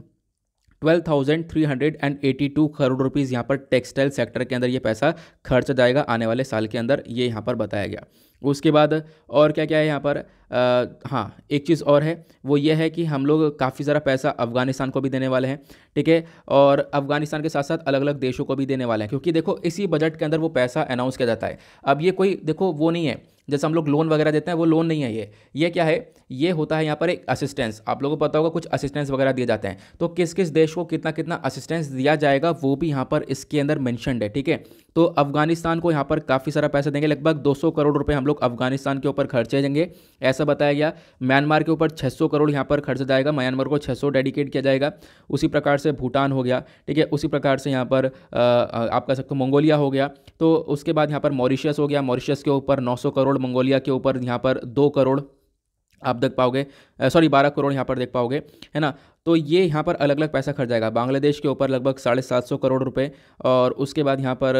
S1: twelve thousand three hundred and eighty two crore rupees यहाँ पर टेक्सटाइल सेक्टर के अंदर ये पैसा खर्च जाएगा आने वाले साल के अंदर ये यहाँ पर बताया गया उसके बाद और क्या क्या है यहाँ पर आ, हाँ एक चीज़ और है वो ये है कि हम लोग काफ़ी सारा पैसा अफ़गानिस्तान को भी देने वाले हैं ठीक है और अफ़गानिस्तान के साथ साथ अलग अलग देशों को भी देने वाले हैं क्योंकि देखो इसी बजट के अंदर वो पैसा अनाउंस किया जाता है अब ये कोई देखो वो नहीं है जैसे हम लोग लोन वगैरह देते हैं वो लोन नहीं है ये ये क्या है ये होता है यहाँ पर एक असिस्टेंस आप लोगों को पता होगा कुछ असिस्टेंस वगैरह दिए जाते हैं तो किस किस देश को कितना कितना असिस्टेंस दिया जाएगा वो भी यहाँ पर इसके अंदर मैंशनड है ठीक है तो अफगानिस्तान को यहाँ पर काफ़ी सारा पैसा देंगे लगभग 200 करोड़ रुपए हम लोग अफगानिस्तान के ऊपर खर्चे देंगे ऐसा बताया गया म्यांमार के ऊपर 600 करोड़ यहाँ पर खर्चा जाएगा म्यांमार को 600 डेडिकेट किया जाएगा उसी प्रकार से भूटान हो गया ठीक है उसी प्रकार से यहाँ पर आप कह सकते हो मंगोलिया हो गया तो उसके बाद यहाँ पर मॉरिशियस हो गया मॉरिशियस के ऊपर नौ करोड़ करोड़ मंगोलिया के ऊपर यहाँ पर दो करोड़ आप देख पाओगे सॉरी बारह करोड़ यहाँ पर देख पाओगे है ना तो ये यहाँ पर अलग अलग पैसा खर्च जाएगा बांग्लादेश के ऊपर लगभग साढ़े सात सौ करोड़ रुपए और उसके बाद यहाँ पर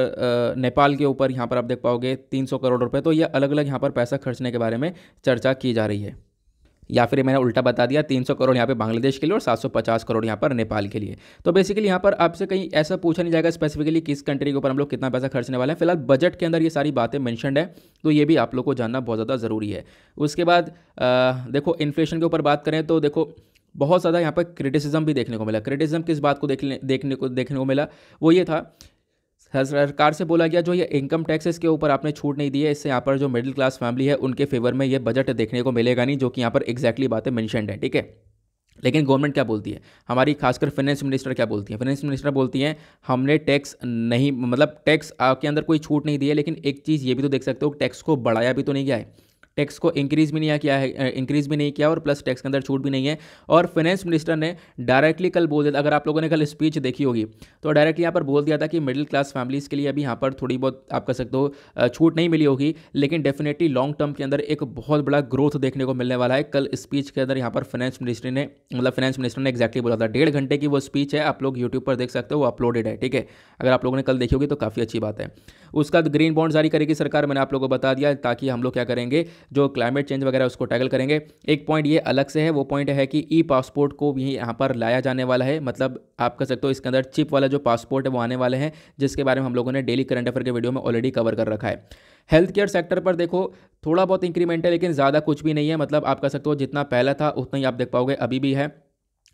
S1: नेपाल के ऊपर यहाँ पर आप देख पाओगे तीन सौ करोड़ रुपए तो ये अलग अलग यहाँ पर पैसा खर्चने के बारे में चर्चा की जा रही है या फिर मैंने उल्टा बता दिया 300 करोड़ यहाँ पे बांग्लादेश के लिए और 750 करोड़ यहाँ पर नेपाल के लिए तो बेसिकली यहाँ पर आपसे कहीं ऐसा पूछा नहीं जाएगा स्पेसिफिकली किस कंट्री के ऊपर हम लोग कितना पैसा खर्चने वाला है फिलहाल बजट के अंदर ये सारी बातें मैंशनड है तो ये भी आप लोग को जानना बहुत ज़्यादा ज़रूरी है उसके बाद आ, देखो इन्फ्लेशन के ऊपर बात करें तो देखो बहुत ज़्यादा यहाँ पर क्रिटिसिज्म भी देखने को मिला क्रिटिसिज्म किस बात को देखने देखने को देखने को मिला वो ये था सरकार से बोला गया जो ये इनकम टैक्सेस के ऊपर आपने छूट नहीं दी है इससे यहाँ पर जो मिडिल क्लास फैमिली है उनके फेवर में ये बजट देखने को मिलेगा नहीं जो कि यहाँ पर एक्जैक्टली बातें मैंशनड है ठीक है लेकिन गवर्नमेंट क्या बोलती है हमारी खासकर फाइनेंस मिनिस्टर क्या बोलती है फाइनेंस मिनिस्टर बोलती हैं हमने टैक्स नहीं मतलब टैक्स के अंदर कोई छूट नहीं दी है लेकिन एक चीज़ ये भी तो देख सकते हो टैक्स को बढ़ाया भी तो नहीं गया है टैक्स को इंक्रीज भी नहीं किया है इंक्रीज भी नहीं किया और प्लस टैक्स के अंदर छूट भी नहीं है और फाइनेंस मिनिस्टर ने डायरेक्टली कल बोल दिया अगर आप लोगों ने कल स्पीच देखी होगी तो डायरेक्टली यहाँ पर बोल दिया था कि मिडिल क्लास फैमिलीज़ के लिए अभी यहाँ पर थोड़ी बहुत आप कह सकते हो छूट नहीं मिली होगी लेकिन डेफिनेटली लॉन्ग टर्म के अंदर एक बहुत बड़ा ग्रोथ देखने को मिलने वाला है कल स्पीच के अंदर यहाँ पर फाइनेंस मिनिस्ट्री ने मतलब फाइनेंस मिनिस्टर ने एक्जैक्टली बोला था डेढ़ घंटे की वो स्पीच है आप लोग यूट्यूब पर देख सकते हो वो अपलोडेड है ठीक है अगर आप लोगों ने कल देखी होगी तो काफ़ी अच्छी बात है उसका ग्रीन बॉन्ड जारी करेगी सरकार मैंने आप लोगों को बता दिया ताकि हम लोग क्या करेंगे जो क्लाइमेट चेंज वगैरह उसको टैगल करेंगे एक पॉइंट ये अलग से है वो पॉइंट है कि ई पासपोर्ट को भी यहाँ पर लाया जाने वाला है मतलब आप कह सकते हो इसके अंदर चिप वाला जो पासपोर्ट है वो आने वाले हैं जिसके बारे में हम लोगों ने डेली करंट अफेयर के वीडियो में ऑलरेडी कवर कर रखा है हेल्थ केयर सेक्टर पर देखो थोड़ा बहुत इंक्रीमेंट है लेकिन ज़्यादा कुछ भी नहीं है मतलब आप कह सकते हो जितना पहला था उतना ही आप देख पाओगे अभी भी है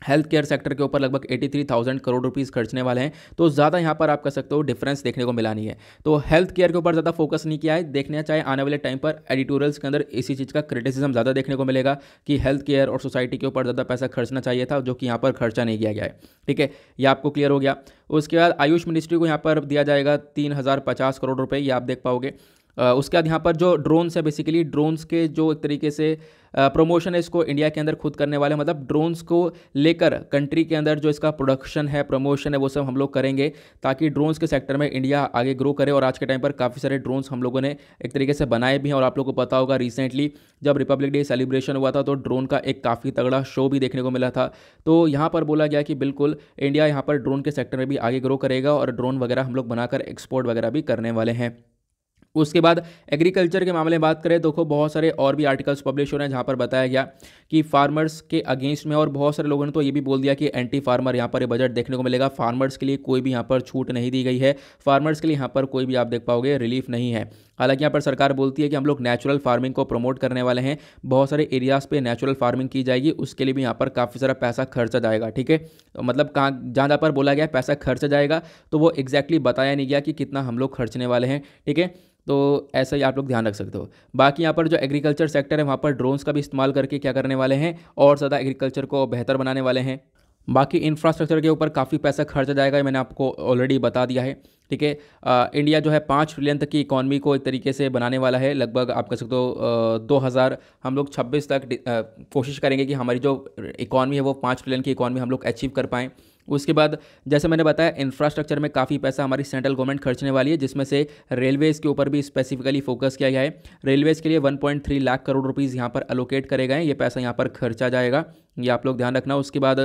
S1: हेल्थ केयर सेक्टर के ऊपर लगभग 83,000 करोड़ रुपीस खर्चने वाले हैं तो ज़्यादा यहाँ पर आप कह सकते हो डिफरेंस देखने को मिला नहीं है तो हेल्थ केयर के ऊपर ज़्यादा फोकस नहीं किया है देखना चाहिए आने वाले टाइम पर एडिटोरियल्स के अंदर इसी चीज़ का क्रिटिसिज्म ज़्यादा देखने को मिलेगा कि हेल्थ केयर और सोसाइटी के ऊपर ज़्यादा पैसा खर्चना चाहिए था जो कि यहाँ पर खर्चा नहीं किया गया है ठीक है ये आपको क्लियर हो गया उसके बाद आयुष मिनिस्ट्री को यहाँ पर दिया जाएगा तीन करोड़ रुपये ये आप देख पाओगे उसके बाद यहाँ पर जो ड्रोन्स है बेसिकली ड्रोन्स के जो एक तरीके से प्रमोशन है इसको इंडिया के अंदर खुद करने वाले मतलब ड्रोन्स को लेकर कंट्री के अंदर जो इसका प्रोडक्शन है प्रमोशन है वो सब हम लोग करेंगे ताकि ड्रोन्स के सेक्टर में इंडिया आगे ग्रो करे और आज के टाइम पर काफ़ी सारे ड्रोन्स हम लोगों ने एक तरीके से बनाए भी हैं और आप लोग को पता होगा रिसेंटली जब रिपब्लिक डे सेलिब्रेशन हुआ था तो ड्रोन का एक काफ़ी तगड़ा शो भी देखने को मिला था तो यहाँ पर बोला गया कि बिल्कुल इंडिया यहाँ पर ड्रोन के सेक्टर में भी आगे ग्रो करेगा और ड्रोन वगैरह हम लोग बनाकर एक्सपोर्ट वगैरह भी करने वाले हैं उसके बाद एग्रीकल्चर के मामले में बात करें देखो बहुत सारे और भी आर्टिकल्स पब्लिश हो रहे हैं जहाँ पर बताया गया कि फार्मर्स के अगेंस्ट में और बहुत सारे लोगों ने तो ये भी बोल दिया कि एंटी फार्मर यहाँ पर बजट देखने को मिलेगा फार्मर्स के लिए कोई भी यहाँ पर छूट नहीं दी गई है फार्मर्स के लिए यहाँ पर कोई भी आप देख पाओगे रिलीफ नहीं है हालांकि यहाँ पर सरकार बोलती है कि हम लोग नेचुरल फार्मिंग को प्रमोट करने वाले हैं बहुत सारे एरियाज़ पे नेचुरल फार्मिंग की जाएगी उसके लिए भी यहाँ पर काफ़ी सारा पैसा खर्चा जाएगा ठीक है तो मतलब कहाँ जहाँ जहाँ पर बोला गया पैसा खर्चा जाएगा तो वो एग्जैक्टली exactly बताया नहीं गया कि कितना हम लोग खर्चने वाले हैं ठीक है तो ऐसा ही आप लोग ध्यान रख सकते हो बाकी यहाँ पर जो एग्रीकल्चर सेक्टर है वहाँ पर ड्रोन्स का भी इस्तेमाल करके क्या करने वाले हैं और ज़्यादा एग्रीकल्चर को बेहतर बनाने वाले हैं बाकी इंफ्रास्ट्रक्चर के ऊपर काफ़ी पैसा खर्चा जाएगा मैंने आपको ऑलरेडी बता दिया है ठीक है इंडिया जो है पाँच ट्रिलियन तक की इकॉनमी को एक तरीके से बनाने वाला है लगभग आप कह सकते हो दो हज़ार हम लोग छब्बीस तक कोशिश करेंगे कि हमारी जो इकॉनमी है वो पाँच ट्रिलियन की इकॉनमी हम लोग अचीव कर पाएँ उसके बाद जैसे मैंने बताया इंफ्रास्ट्रक्चर में काफ़ी पैसा हमारी सेंट्रल गवर्नमेंट खर्चने वाली है जिसमें से रेलवेज़ के ऊपर भी स्पेसिफिकली फोकस किया गया है रेलवेज़ के लिए 1.3 लाख करोड़ रुपीज़ यहाँ पर अलोकेट करे गए ये पैसा यहाँ पर खर्चा जाएगा ये आप लोग ध्यान रखना उसके बाद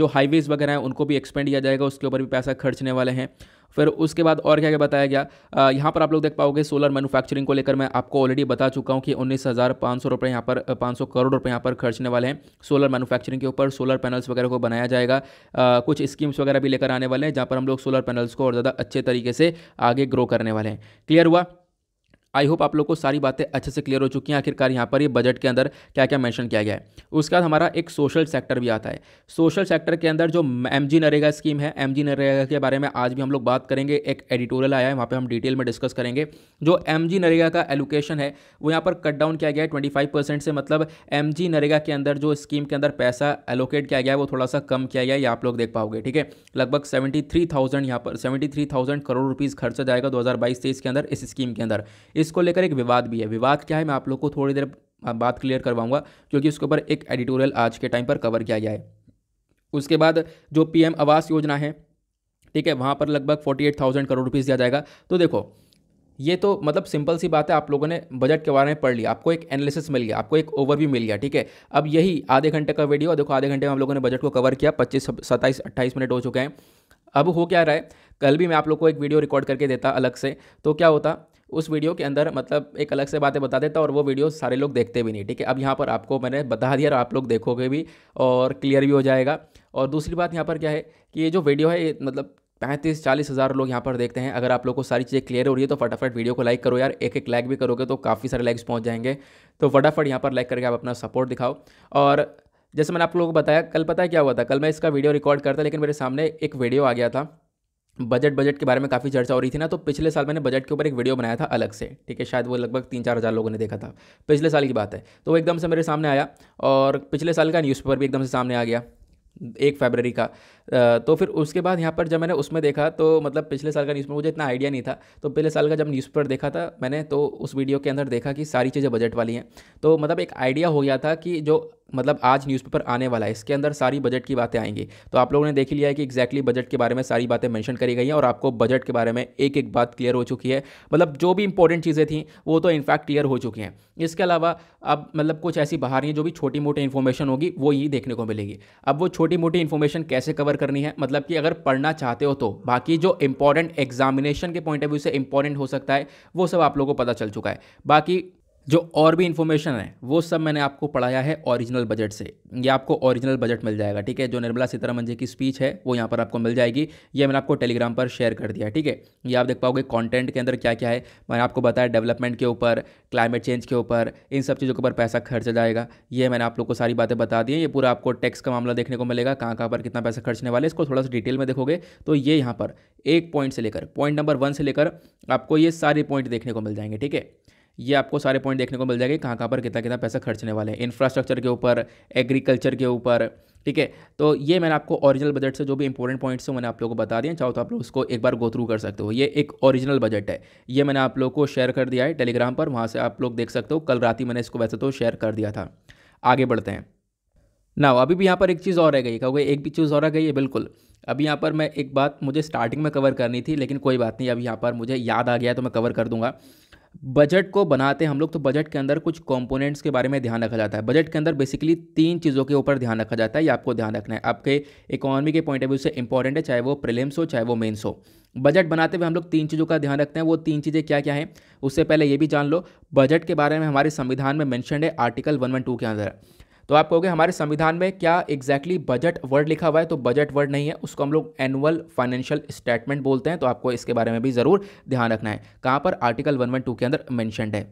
S1: जो हाईवेज़ वगैरह हैं उनको भी एक्सपेंड किया जाएगा उसके ऊपर भी पैसा खर्चने वाले हैं फिर उसके बाद और क्या क्या बताया गया यहाँ पर आप लोग देख पाओगे सोलर मैनुफैक्चरिंग को लेकर मैं आपको ऑलरेडी बता चुका हूँ कि उन्नीस हज़ार पाँच सौ रुपये यहाँ पर पाँच सौ करोड़ रुपये यहाँ पर खर्चने वाले हैं सोलर मैनुफैक्चरिंग के ऊपर सोलर पैनल्स वगैरह को बनाया जाएगा आ, कुछ स्कीम्स वगैरह भी लेकर आने वाले हैं जहाँ पर हम लोग सोलर पैनल्स को और ज़्यादा अच्छे तरीके से आगे ग्रो करने वाले हैं क्लियर हुआ आई होप आप लोग को सारी बातें अच्छे से क्लियर हो चुकी हैं आखिरकार यहाँ पर ये बजट के अंदर क्या क्या मेंशन किया गया है उसके बाद हमारा एक सोशल सेक्टर भी आता है सोशल सेक्टर के अंदर जो एम जी नरेगा स्कीम है एम जी नरेगा के बारे में आज भी हम लोग बात करेंगे एक एडिटोरियल आया है वहाँ पर हम डिटेल में डिस्कस करेंगे जो एम जी नरेगा का एलोकेशन है वो यहाँ पर कट डाउन किया गया है ट्वेंटी फाइव परसेंट से मतलब एम जी नरेगा के अंदर जो स्कीम के अंदर पैसा एलोकेट किया गया है वो थोड़ा सा कम किया गया है ये आप लोग देख पाओगे ठीक है लगभग सेवेंटी थ्री थाउजेंड यहाँ पर seventy three thousand crore rupees खर्चा जाएगा दो हज़ार बाईस तेईस के अंदर इस स्कीम के अंदर इसको लेकर एक विवाद भी है विवाद क्या है मैं आप लोग को थोड़ी देर बात क्लियर करवाऊंगा क्योंकि उसके ऊपर एक एडिटोरियल आज के टाइम पर कवर किया गया है उसके बाद जो पी आवास योजना है ठीक है वहाँ पर लगभग forty eight thousand crore rupees दिया जाएगा तो देखो ये तो मतलब सिंपल सी बात है आप लोगों ने बजट के बारे में पढ़ लिया आपको एक एनालिसिस मिल गया आपको एक ओवरव्यू मिल गया ठीक है अब यही आधे घंटे का वीडियो देखो आधे घंटे में हम लोगों ने बजट को कवर किया पच्चीस सत्ताईस 28 मिनट हो चुके हैं अब हो क्या रहा है कल भी मैं आप लोग को एक वीडियो रिकॉर्ड करके देता अलग से तो क्या होता उस वीडियो के अंदर मतलब एक अलग से बातें बता देता और वो वीडियो सारे लोग देखते भी नहीं ठीक है अब यहाँ पर आपको मैंने बता दिया और आप लोग देखोगे भी और क्लियर भी हो जाएगा और दूसरी बात यहाँ पर क्या है कि ये जो वीडियो है मतलब पैंतीस चालीस हज़ार लोग यहाँ पर देखते हैं अगर आप लोग को सारी चीज़ें क्लियर हो रही है तो फटाफट वीडियो को लाइक करो यार एक एक लाइक भी करोगे तो काफ़ी सारे लाइक्स पहुँच जाएंगे तो फटाफट यहाँ पर लाइक करके आप अपना सपोर्ट दिखाओ और जैसे मैंने आप लोगों को बताया कल पता है क्या हुआ था कल मैं इसका वीडियो रिकॉर्ड करता लेकिन मेरे सामने एक वीडियो आ गया था बजट बजट के बारे में काफ़ी चर्चा हो रही थी ना तो पिछले साल मैंने बजट के ऊपर एक वीडियो बनाया था अलग से ठीक है शायद वो लगभग तीन चार हज़ार लोगों ने देखा था पिछले साल की बात है तो वो एकदम से मेरे सामने आया और पिछले साल का न्यूज़पेपर भी एकदम से सामने आ गया एक फरवरी का तो फिर उसके बाद यहाँ पर जब मैंने उसमें देखा तो मतलब पिछले साल का न्यूज़ मुझे इतना आइडिया नहीं था तो पिछले साल का जब न्यूज़पेपर देखा था मैंने तो उस वीडियो के अंदर देखा कि सारी चीज़ें बजट वाली हैं तो मतलब एक आइडिया हो गया था कि जो मतलब आज न्यूज़पेपर आने वाला है इसके अंदर सारी बजट की बातें आएंगी तो आप लोगों ने देख लिया है कि एक्जैक्टली बजट के बारे में सारी बातें मेंशन करी गई हैं और आपको बजट के बारे में एक एक बात क्लियर हो चुकी है मतलब जो भी इंपॉर्टेंट चीज़ें थी वो तो इनफैक्ट क्लियर हो चुकी हैं इसके अलावा अब मतलब कुछ ऐसी बाहर हैं जो भी छोटी मोटी इन्फॉर्मेशन होगी वो ही देखने को मिलेगी अब वो छोटी मोटी इन्फॉर्मेशन कैसे कवर करनी है मतलब कि अगर पढ़ना चाहते हो तो बाकी जो इंपॉर्टेंट एग्जामिनेशन के पॉइंट ऑफ व्यू से इंपॉर्टेंट हो सकता है वो सब आप लोगों को पता चल चुका है बाकी जो और भी इन्फॉर्मेशन है वो सब मैंने आपको पढ़ाया है ओरिजिनल बजट से ये आपको ओरिजिनल बजट मिल जाएगा ठीक है जो निर्मला सीतारामन जी की स्पीच है वो यहाँ पर आपको मिल जाएगी ये मैंने आपको टेलीग्राम पर शेयर कर दिया ठीक है ये आप देख पाओगे कॉन्टेंट के अंदर क्या क्या है मैंने आपको बताया डेवलपमेंट के ऊपर क्लाइमेट चेंज के ऊपर इन सब चीज़ों के ऊपर पैसा खर्चा जाएगा ये मैंने आप लोग को सारी बातें बता दी ये पूरा आपको टैक्स का मामला देखने को मिलेगा कहाँ कहाँ पर कितना पैसा खर्चने वाले इसको थोड़ा सा डिटेल में देखोगे तो ये यहाँ पर एक पॉइंट से लेकर पॉइंट नंबर वन से लेकर आपको ये सारे पॉइंट देखने को मिल जाएंगे ठीक है ये आपको सारे पॉइंट देखने को मिल जाएंगे कहाँ कहाँ पर कितना कितना पैसा खर्चने वाले हैं इंफ्रास्ट्रक्चर के ऊपर एग्रीकल्चर के ऊपर ठीक है तो ये मैंने आपको ओरिजिनल बजट से जो भी इंपॉर्टेंट पॉइंट्स हैं मैंने आप लोगों को बता दिया चाहो तो आप लोग उसको एक बार गो थ्रू कर सकते हो ये एक ओरिजिनल बजट है ये मैंने आप लोग को शेयर कर दिया है टेलीग्राम पर वहाँ से आप लोग देख सकते हो कल रात ही मैंने इसको वैसे तो शेयर कर दिया था आगे बढ़ते हैं ना अभी भी यहाँ पर एक चीज़ और रह गई कहोगे एक भी चीज़ और रह गई है बिल्कुल अभी यहाँ पर मैं एक बात मुझे स्टार्टिंग में कवर करनी थी लेकिन कोई बात नहीं अभी यहाँ पर मुझे याद आ गया तो मैं कवर कर दूंगा बजट को बनाते हम लोग तो बजट के अंदर कुछ कंपोनेंट्स के बारे में ध्यान रखा जाता है बजट के अंदर बेसिकली तीन चीज़ों के ऊपर ध्यान रखा जाता है ये आपको ध्यान रखना है आपके इकोनॉमी के पॉइंट ऑफ व्यू से इंपॉर्टेंट है चाहे वो प्रिलिम्स हो चाहे वो मेन्स हो बजट बनाते हुए हम लोग तीन चीज़ों का ध्यान रखते हैं वो तीन चीज़ें क्या क्या हैं उससे पहले ये भी जान लो बजट के बारे में हमारे संविधान में मैंशन है आर्टिकल वन के अंदर तो आप कहोगे हमारे संविधान में क्या एग्जैक्टली बजट वर्ड लिखा हुआ है तो बजट वर्ड नहीं है उसको हम लोग एनुअल फाइनेंशियल स्टेटमेंट बोलते हैं तो आपको इसके बारे में भी ज़रूर ध्यान रखना है कहाँ पर आर्टिकल वन के अंदर मैंशनड है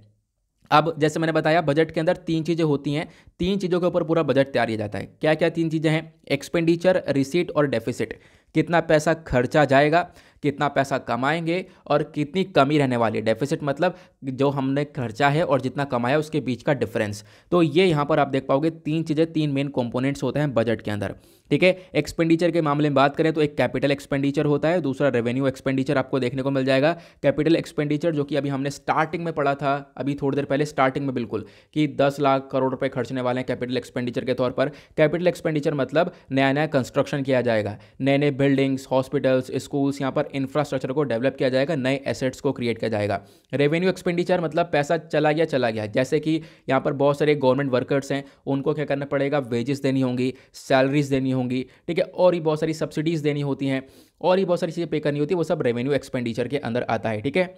S1: अब जैसे मैंने बताया बजट के अंदर तीन चीज़ें होती हैं तीन चीज़ों के ऊपर पूरा बजट तैयार किया जाता है क्या क्या तीन चीज़ें हैं एक्सपेंडिचर रिसीट और डेफिसिट कितना पैसा खर्चा जाएगा कितना पैसा कमाएंगे और कितनी कमी रहने वाली है डेफिसिट मतलब जो हमने खर्चा है और जितना कमाया उसके बीच का डिफरेंस तो ये यहाँ पर आप देख पाओगे तीन चीज़ें तीन मेन कॉम्पोनेंट्स होते हैं बजट के अंदर ठीक है एक्सपेंडिचर के मामले में बात करें तो एक कैपिटल एक्सपेंडिचर होता है दूसरा रेवेन्यू एक्सपेंडिचर आपको देखने को मिल जाएगा कैपिटल एक्सपेंडिचर जो कि अभी हमने स्टार्टिंग में पढ़ा था अभी थोड़ी देर पहले स्टार्टिंग में बिल्कुल कि दस लाख करोड़ रुपए खर्चने वाले हैं कैपिटल एक्सपेंडिचर के तौर पर कैपिटल एक्सपेंडिचर मतलब नया नया कंस्ट्रक्शन किया जाएगा नए नए बिल्डिंग्स हॉस्पिटल्स स्कूल्स यहाँ पर और इंफ्रास्ट्रक्चर को डेवलप किया जाएगा नए एसेट्स को क्रिएट किया जाएगा रेवेन्यू एक्सपेंडिचर मतलब पैसा चला गया चला गया जैसे कि यहाँ पर बहुत सारे गवर्नमेंट वर्कर्स हैं उनको क्या करना पड़ेगा वेजेस देनी होंगी सैलरीज देनी होंगी ठीक है और भी बहुत सारी सब्सिडीज़ देनी होती हैं और ही बहुत सारी चीज़ें पे करनी होती है वो सब रेवेन्यू एक्सपेंडिचर के अंदर आता है ठीक है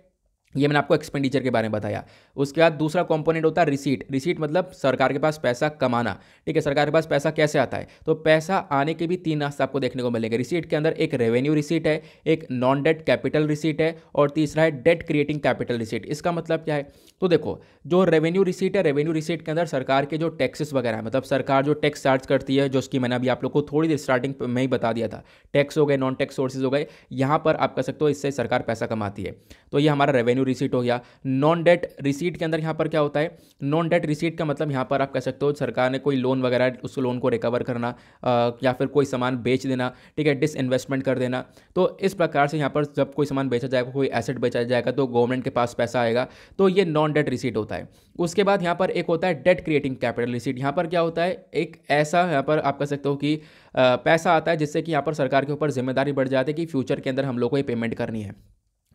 S1: ये मैंने आपको एक्सपेंडिचर के बारे में बताया उसके बाद दूसरा कंपोनेंट होता है रिसीट रिसीट मतलब सरकार के पास पैसा कमाना ठीक है सरकार के पास पैसा कैसे आता है तो पैसा आने के भी तीन रास्ते आपको देखने को मिलेंगे रिसीट के अंदर एक रेवेन्यू रिसीट है एक नॉन डेट कैपिटल रिसीट है और तीसरा है डेट क्रिएटिंग कैपिटल रिसीट इसका मतलब क्या है तो देखो जो रेवेन्यू रिसीट है रेवेन्यू रिसीट के अंदर सरकार के जो टैक्सेस वगैरह है मतलब सरकार जो टैक्स चार्ज करती है जो उसकी मैंने अभी आप लोग को थोड़ी देर स्टार्टिंग में ही बता दिया था टैक्स हो गए नॉन टैक्स सोर्सेज हो गए यहाँ पर आप कह सकते हो इससे सरकार पैसा कमाती है तो ये हमारा रेवेन्यू रेवेन्यू रिसीट हो गया नॉन डेट रिसीट के अंदर यहाँ पर क्या होता है नॉन डेट रिसीट का मतलब यहाँ पर आप कह सकते हो सरकार ने कोई लोन वगैरह उस लोन को रिकवर करना या फिर कोई सामान बेच देना ठीक है डिस इन्वेस्टमेंट कर देना तो इस प्रकार से यहाँ पर जब कोई सामान बेचा जाएगा कोई एसेट बेचा जाएगा तो गवर्नमेंट के पास पैसा आएगा तो ये नॉन डेट रिसीट होता है उसके बाद यहाँ पर एक होता है डेट क्रिएटिंग कैपिटल रिसीट यहाँ पर क्या होता है एक ऐसा यहाँ पर आप कह सकते हो कि पैसा आता है जिससे कि यहाँ पर सरकार के ऊपर जिम्मेदारी बढ़ जाती है कि फ्यूचर के अंदर हम लोग को ये पेमेंट करनी है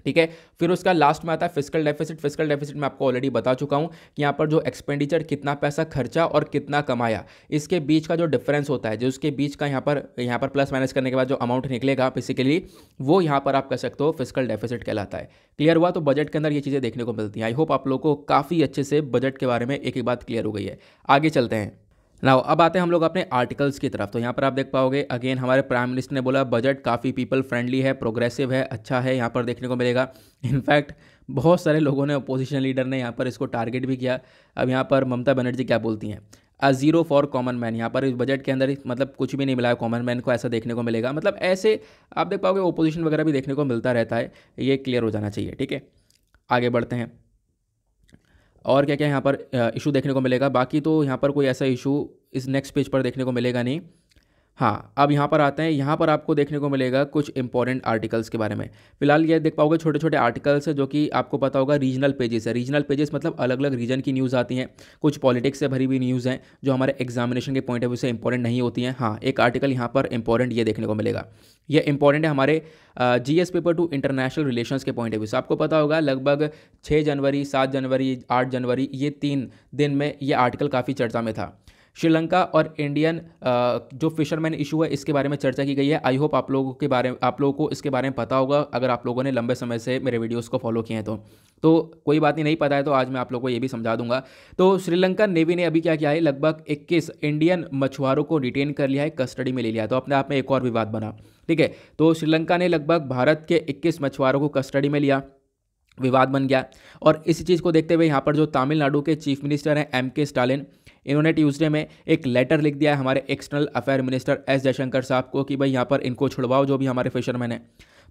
S1: ठीक है फिर उसका लास्ट में आता है फिजिकल डेफिसिट फिजिकल डेफिसिट में आपको ऑलरेडी बता चुका हूँ कि यहाँ पर जो एक्सपेंडिचर कितना पैसा खर्चा और कितना कमाया इसके बीच का जो डिफरेंस होता है जो उसके बीच का यहाँ पर यहाँ पर प्लस माइनस करने के बाद जो अमाउंट निकलेगा बेसिकली वो यहाँ पर आप कह सकते हो फिजिकल डेफिसिट कहलाता है क्लियर हुआ तो बजट के अंदर ये चीज़ें देखने को मिलती हैं आई होप आप लोग को काफ़ी अच्छे से बजट के बारे में एक एक बात क्लियर हो गई है आगे चलते हैं नाउ अब आते हैं हम लोग अपने आर्टिकल्स की तरफ तो यहाँ पर आप देख पाओगे अगेन हमारे प्राइम मिनिस्टर ने बोला बजट काफ़ी पीपल फ्रेंडली है प्रोग्रेसिव है अच्छा है यहाँ पर देखने को मिलेगा इनफैक्ट बहुत सारे लोगों ने अपोजिशन लीडर ने यहाँ पर इसको टारगेट भी किया अब यहाँ पर ममता बनर्जी क्या बोलती हैं a zero for common man यहाँ पर इस बजट के अंदर मतलब कुछ भी नहीं मिला है कॉमन मैन को ऐसा देखने को मिलेगा मतलब ऐसे आप देख पाओगे ओपोजिशन वगैरह भी देखने को मिलता रहता है ये क्लियर हो जाना चाहिए ठीक है आगे बढ़ते हैं और क्या क्या यहाँ पर इशू देखने को मिलेगा बाकी तो यहाँ पर कोई ऐसा इशू इस नेक्स्ट पेज पर देखने को मिलेगा नहीं हाँ अब यहाँ पर आते हैं यहाँ पर आपको देखने को मिलेगा कुछ इंपॉर्टेंट आर्टिकल्स के बारे में फिलहाल ये देख पाओगे छोटे छोटे आर्टिकल्स हैं जो कि आपको पता होगा रीजनल पेजेस है रीजनल पेजेस मतलब अलग अलग रीजन की न्यूज़ आती हैं कुछ पॉलिटिक्स से भरी हुई न्यूज़ हैं जो हमारे एग्जामिनेशन के पॉइंट ऑफ व्यू से इंपॉर्टेंट नहीं होती हैं हाँ एक आर्टिकल यहाँ पर इंपॉर्टेंट ये देखने को मिलेगा ये इंपॉर्टेंट है हमारे G S paper two international relation के पॉइंट ऑफ व्यू से आपको पता होगा लगभग छः जनवरी सात जनवरी आठ जनवरी ये तीन दिन में ये आर्टिकल काफ़ी चर्चा में था श्रीलंका और इंडियन जो फिशरमैन इशू है इसके बारे में चर्चा की गई है आई होप आप लोगों के बारे में आप लोगों को इसके बारे में पता होगा अगर आप लोगों ने लंबे समय से मेरे वीडियोस को फॉलो किए हैं तो तो कोई बात नहीं नहीं पता है तो आज मैं आप लोगों को ये भी समझा दूंगा तो श्रीलंका नेवी ने अभी क्या किया है लगभग इक्कीस इंडियन मछुआरों को डिटेन कर लिया है कस्टडी में ले लिया तो अपने आप में एक और विवाद बना ठीक है तो श्रीलंका ने लगभग भारत के इक्कीस मछुआरों को कस्टडी में लिया विवाद बन गया और इसी चीज़ को देखते हुए यहाँ पर जो तमिलनाडु के चीफ मिनिस्टर हैं एम के स्टालिन इन्होंने ट्यूसडे में एक लेटर लिख दिया है हमारे external affair minister S Jaishankar sahab को कि भाई यहाँ पर इनको छुड़वाओ जो भी हमारे फिशरमैन हैं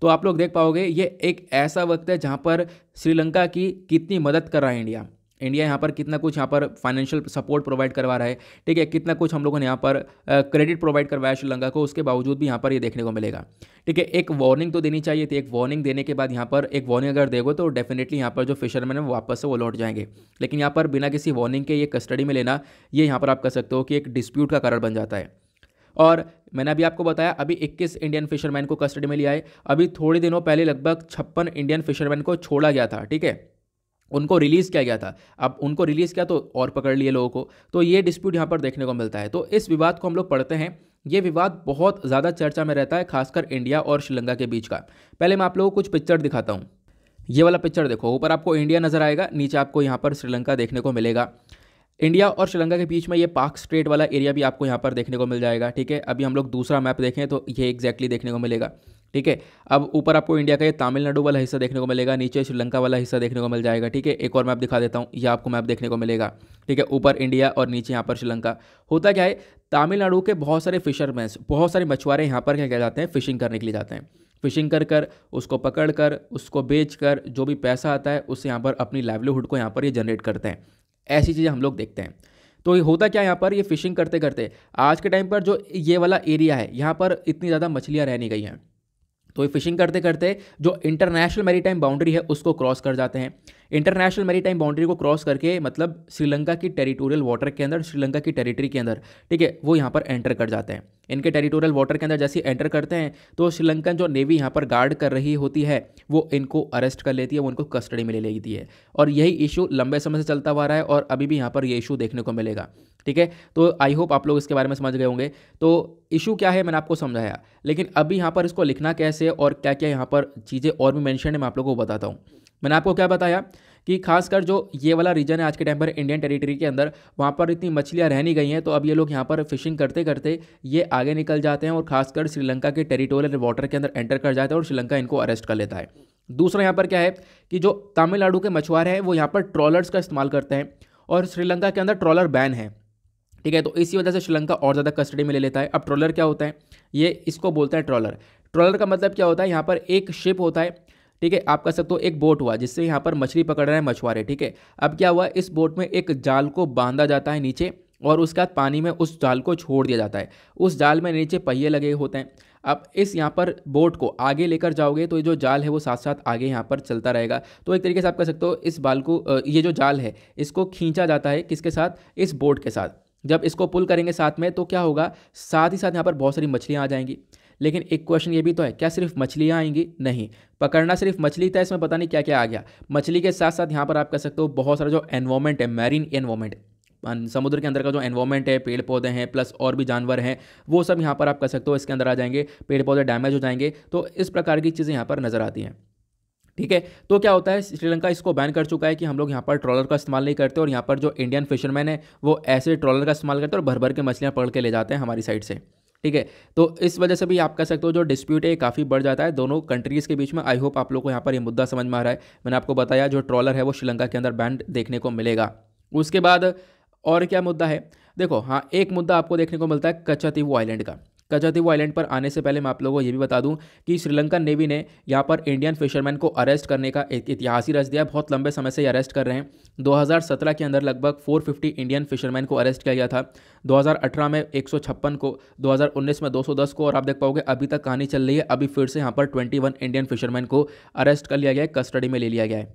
S1: तो आप लोग देख पाओगे ये एक ऐसा वक्त है जहाँ पर श्रीलंका की कितनी मदद कर रहा है इंडिया इंडिया यहाँ पर कितना कुछ यहाँ पर फाइनेंशियल सपोर्ट प्रोवाइड करवा रहा है ठीक है कितना कुछ हम लोगों ने यहाँ पर क्रेडिट प्रोवाइड करवाया श्रीलंका को उसके बावजूद भी यहाँ पर ये देखने को मिलेगा ठीक है एक वार्निंग तो देनी चाहिए थी एक वार्निंग देने के बाद यहाँ पर एक वार्निंग अगर देगा तो डेफिनेटली यहाँ पर जो फिशरमैन है वापस से वो लौट जाएंगे लेकिन यहाँ पर बिना किसी वार्निंग के ये कस्टडी में लेना ये यहाँ पर आप कह सकते हो कि एक डिस्प्यूट का कारण बन जाता है और मैंने अभी आपको बताया अभी 21 इंडियन फिशरमैन को कस्टडी में लिया है अभी थोड़े दिनों पहले लगभग छप्पन इंडियन फिशरमैन को छोड़ा गया था ठीक है उनको रिलीज़ किया गया था अब उनको रिलीज़ किया तो और पकड़ लिए लोगों को तो ये डिस्प्यूट यहाँ पर देखने को मिलता है तो इस विवाद को हम लोग पढ़ते हैं ये विवाद बहुत ज़्यादा चर्चा में रहता है खासकर इंडिया और श्रीलंका के बीच का पहले मैं आप लोगों को कुछ पिक्चर दिखाता हूँ ये वाला पिक्चर देखो ऊपर आपको इंडिया नज़र आएगा नीचे आपको यहाँ पर श्रीलंका देखने को मिलेगा इंडिया और श्रीलंका के बीच में ये पार्क स्ट्रेट वाला एरिया भी आपको यहाँ पर देखने को मिल जाएगा ठीक है अभी हम लोग दूसरा मैप देखें तो ये एग्जैक्टली देखने को मिलेगा ठीक है अब ऊपर आपको इंडिया का ये तमिलनाडु वाला हिस्सा देखने को मिलेगा नीचे श्रीलंका वाला हिस्सा देखने को मिल जाएगा ठीक है एक और मैप दिखा देता हूँ ये आपको मैप देखने को मिलेगा ठीक है ऊपर इंडिया और नीचे यहाँ पर श्रीलंका होता क्या है तमिलनाडु के बहुत सारे फिशरमैन्स बहुत सारे मछुआरे यहाँ पर क्या क्या जाते हैं फिशिंग करने के लिए जाते हैं फिशिंग कर कर उसको पकड़ कर उसको बेच कर जो भी पैसा आता है उससे यहाँ पर अपनी लाइवलीहुड को यहाँ पर ये जनरेट करते हैं ऐसी चीज़ें हम लोग देखते हैं तो ये होता क्या यहाँ पर ये फिशिंग करते करते आज के टाइम पर जो ये वाला एरिया है यहाँ पर इतनी ज़्यादा मछलियाँ रह नहीं गई हैं तो ये फिशिंग करते करते जो इंटरनेशनल मेरी टाइम बाउंड्री है उसको क्रॉस कर जाते हैं इंटरनेशनल मेरी टाइम बाउंड्री को क्रॉस करके मतलब श्रीलंका की टेरिटोरियल वाटर के अंदर श्रीलंका की टेरिटरी के अंदर ठीक है वो यहाँ पर एंटर कर जाते हैं इनके टेरिटोरियल वाटर के अंदर जैसे एंटर करते हैं तो श्रीलंकन जो नेवी यहाँ पर गार्ड कर रही होती है वो इनको अरेस्ट कर लेती है वो इनको कस्टडी में ले लेती है और यही इशू लंबे समय से चलता हुआ रहा है और अभी भी यहाँ पर ये इशू देखने को मिलेगा ठीक है तो आई होप आप लोग इसके बारे में समझ गए होंगे तो इशू क्या है मैंने आपको समझाया लेकिन अभी यहाँ पर इसको लिखना कैसे और क्या क्या यहाँ पर चीज़ें और भी मैंशन है मैं आप लोगों को बताता हूँ मैंने आपको क्या बताया कि खासकर जो ये वाला रीजन है आज के टाइम पर इंडियन टेरिटरी के अंदर वहाँ पर इतनी मछलियाँ रह नहीं गई हैं तो अब ये लोग यहाँ पर फिशिंग करते करते ये आगे निकल जाते हैं और खासकर श्रीलंका के टेरिटोरियल वाटर के अंदर एंटर कर जाते हैं और श्रीलंका इनको अरेस्ट कर लेता है दूसरा यहाँ पर क्या है कि जो तमिलनाडु के मछुआरे हैं वो यहाँ पर ट्रॉलर्स का इस्तेमाल करते हैं और श्रीलंका के अंदर ट्रॉलर बैन है ठीक है तो इसी वजह से श्रीलंका और ज़्यादा कस्टडी में ले लेता है अब ट्रॉलर क्या होता है ये इसको बोलते हैं ट्रॉलर ट्रॉलर का मतलब क्या होता है यहाँ पर एक शिप होता है ठीक है आप कह सकते हो एक बोट हुआ जिससे यहाँ पर मछली पकड़ रहे हैं मछुआरे ठीक है अब क्या हुआ इस बोट में एक जाल को बांधा जाता है नीचे और उसके बाद पानी में उस जाल को छोड़ दिया जाता है उस जाल में नीचे पहिए लगे होते हैं अब इस यहाँ पर बोट को आगे लेकर जाओगे तो ये जो जाल है वो साथ साथ आगे यहाँ पर चलता रहेगा तो एक तरीके से आप कह सकते हो इस बाल को ये जो जाल है इसको खींचा जाता है किसके साथ इस बोट के साथ जब इसको पुल करेंगे साथ में तो क्या होगा साथ ही साथ यहाँ पर बहुत सारी मछलियाँ आ जाएंगी लेकिन एक क्वेश्चन ये भी तो है क्या सिर्फ मछलियाँ आएंगी नहीं पकड़ना सिर्फ मछली था इसमें पता नहीं क्या क्या आ गया मछली के साथ साथ यहाँ पर आप कह सकते हो बहुत सारा जो एनवायरमेंट है मैरीन एनवायरमेंट समुद्र के अंदर का जो एनवायरमेंट है पेड़ पौधे हैं प्लस और भी जानवर हैं वो सब यहाँ पर आप कर सकते हो इसके अंदर आ जाएंगे पेड़ पौधे डैमेज हो जाएंगे तो इस प्रकार की चीज़ें यहाँ पर नज़र आती हैं ठीक है तो क्या होता है श्रीलंका इसको बैन कर चुका है कि हम लोग यहाँ पर ट्रॉलर का इस्तेमाल नहीं करते और यहाँ पर जो इंडियन फिशरमैन है वो ऐसे ट्रॉलर का इस्तेमाल करते हैं और भर भर के मछलियाँ पकड़ के ले जाते हैं हमारी साइड से ठीक है तो इस वजह से भी आप कह सकते हो जो डिस्प्यूट है काफ़ी बढ़ जाता है दोनों कंट्रीज़ के बीच में आई होप आप लोग को यहाँ पर ये मुद्दा समझ में आ रहा है मैंने आपको बताया जो ट्रॉलर है वो श्रीलंका के अंदर बैंड देखने को मिलेगा उसके बाद और क्या मुद्दा है देखो हाँ एक मुद्दा आपको देखने को मिलता है तीवू आइलैंड का कजातीव आइलैंड पर आने से पहले मैं आप लोगों को ये भी बता दूं कि श्रीलंकन नेवी ने यहाँ पर इंडियन फिशरमैन को अरेस्ट करने का एक इतिहास ही रच दिया बहुत लंबे समय से अरेस्ट कर रहे हैं 2017 के अंदर लगभग 450 इंडियन फिशरमैन को अरेस्ट किया गया था 2018 में एक को 2019 में 210 को और आप देख पाओगे अभी तक कहानी चल रही है अभी फिर से यहाँ पर ट्वेंटी इंडियन फिशरमैन को अरेस्ट कर लिया गया है कस्टडी में ले लिया गया है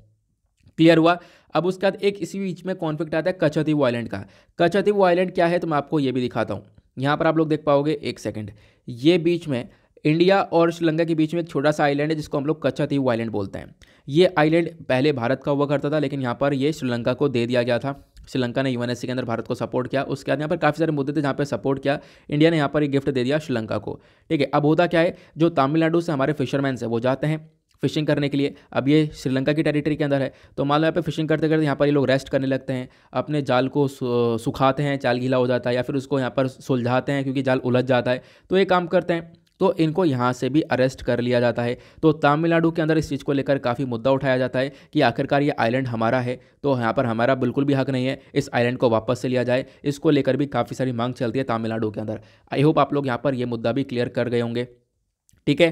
S1: क्लियर हुआ अब उसके बाद एक इसी बीच में कॉन्फ्लिक्ट आता है कचहतीव आइलैंड का कचहतीव आइलैंड क्या है तो मैं आपको ये भी दिखाता हूँ यहाँ पर आप लोग देख पाओगे एक सेकेंड ये बीच में इंडिया और श्रीलंका के बीच में एक छोटा सा आइलैंड है जिसको हम लोग कच्चा तीव आइलैंड बोलते हैं ये आइलैंड पहले भारत का हुआ करता था लेकिन यहाँ पर ये श्रीलंका को दे दिया गया था श्रीलंका ने यूएनएस के अंदर भारत को सपोर्ट किया उसके बाद यहाँ पर काफ़ी सारे मुद्दे थे जहाँ पर सपोर्ट किया इंडिया ने यहाँ पर एक गिफ्ट दे दिया श्रीलंका को ठीक है अब होता क्या है जो तमिलनाडु से हमारे फिशरमैन है वो जाते हैं फिशिंग करने के लिए अब ये श्रीलंका की टेरिटरी के अंदर है तो मान लो यहाँ पे फिशिंग करते करते यहाँ पर ये लोग रेस्ट करने लगते हैं अपने जाल को सुखाते हैं जाल गीला हो जाता है या फिर उसको यहाँ पर सुलझाते हैं क्योंकि जाल उलझ जाता है तो ये काम करते हैं तो इनको यहाँ से भी अरेस्ट कर लिया जाता है तो तमिलनाडु के अंदर इस चीज़ को लेकर काफ़ी मुद्दा उठाया जाता है कि आखिरकार ये आइलैंड हमारा है तो यहाँ पर हमारा बिल्कुल भी हक नहीं है इस आइलैंड को वापस से लिया जाए इसको लेकर भी काफ़ी सारी मांग चलती है तमिलनाडु के अंदर आई होप आप लोग यहाँ पर ये मुद्दा भी क्लियर कर गए होंगे ठीक है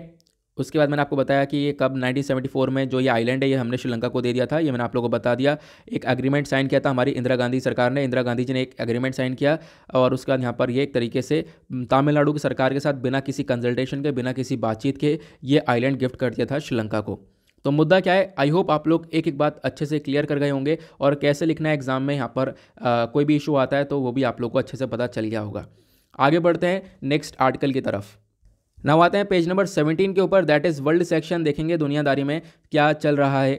S1: उसके बाद मैंने आपको बताया कि ये कब 1974 में जो ये आइलैंड है ये हमने श्रीलंका को दे दिया था ये मैंने आप लोगों को बता दिया एक एग्रीमेंट साइन किया था हमारी इंदिरा गांधी सरकार ने इंदिरा गांधी जी ने एक एग्रीमेंट साइन किया और उसके बाद यहाँ पर ये एक तरीके से तमिलनाडु की सरकार के साथ बिना किसी कंसल्टेशन के बिना किसी बातचीत के ये आइलैंड गिफ्ट कर दिया था श्रीलंका को तो मुद्दा क्या है आई होप आप लोग एक एक बात अच्छे से क्लियर कर गए होंगे और कैसे लिखना है एग्ज़ाम में यहाँ पर कोई भी इशू आता है तो वो भी आप लोग को अच्छे से पता चल गया होगा आगे बढ़ते हैं नेक्स्ट आर्टिकल की तरफ नाउ आते हैं पेज नंबर सेवनटीन के ऊपर दैट इज़ वर्ल्ड सेक्शन देखेंगे दुनियादारी में क्या चल रहा है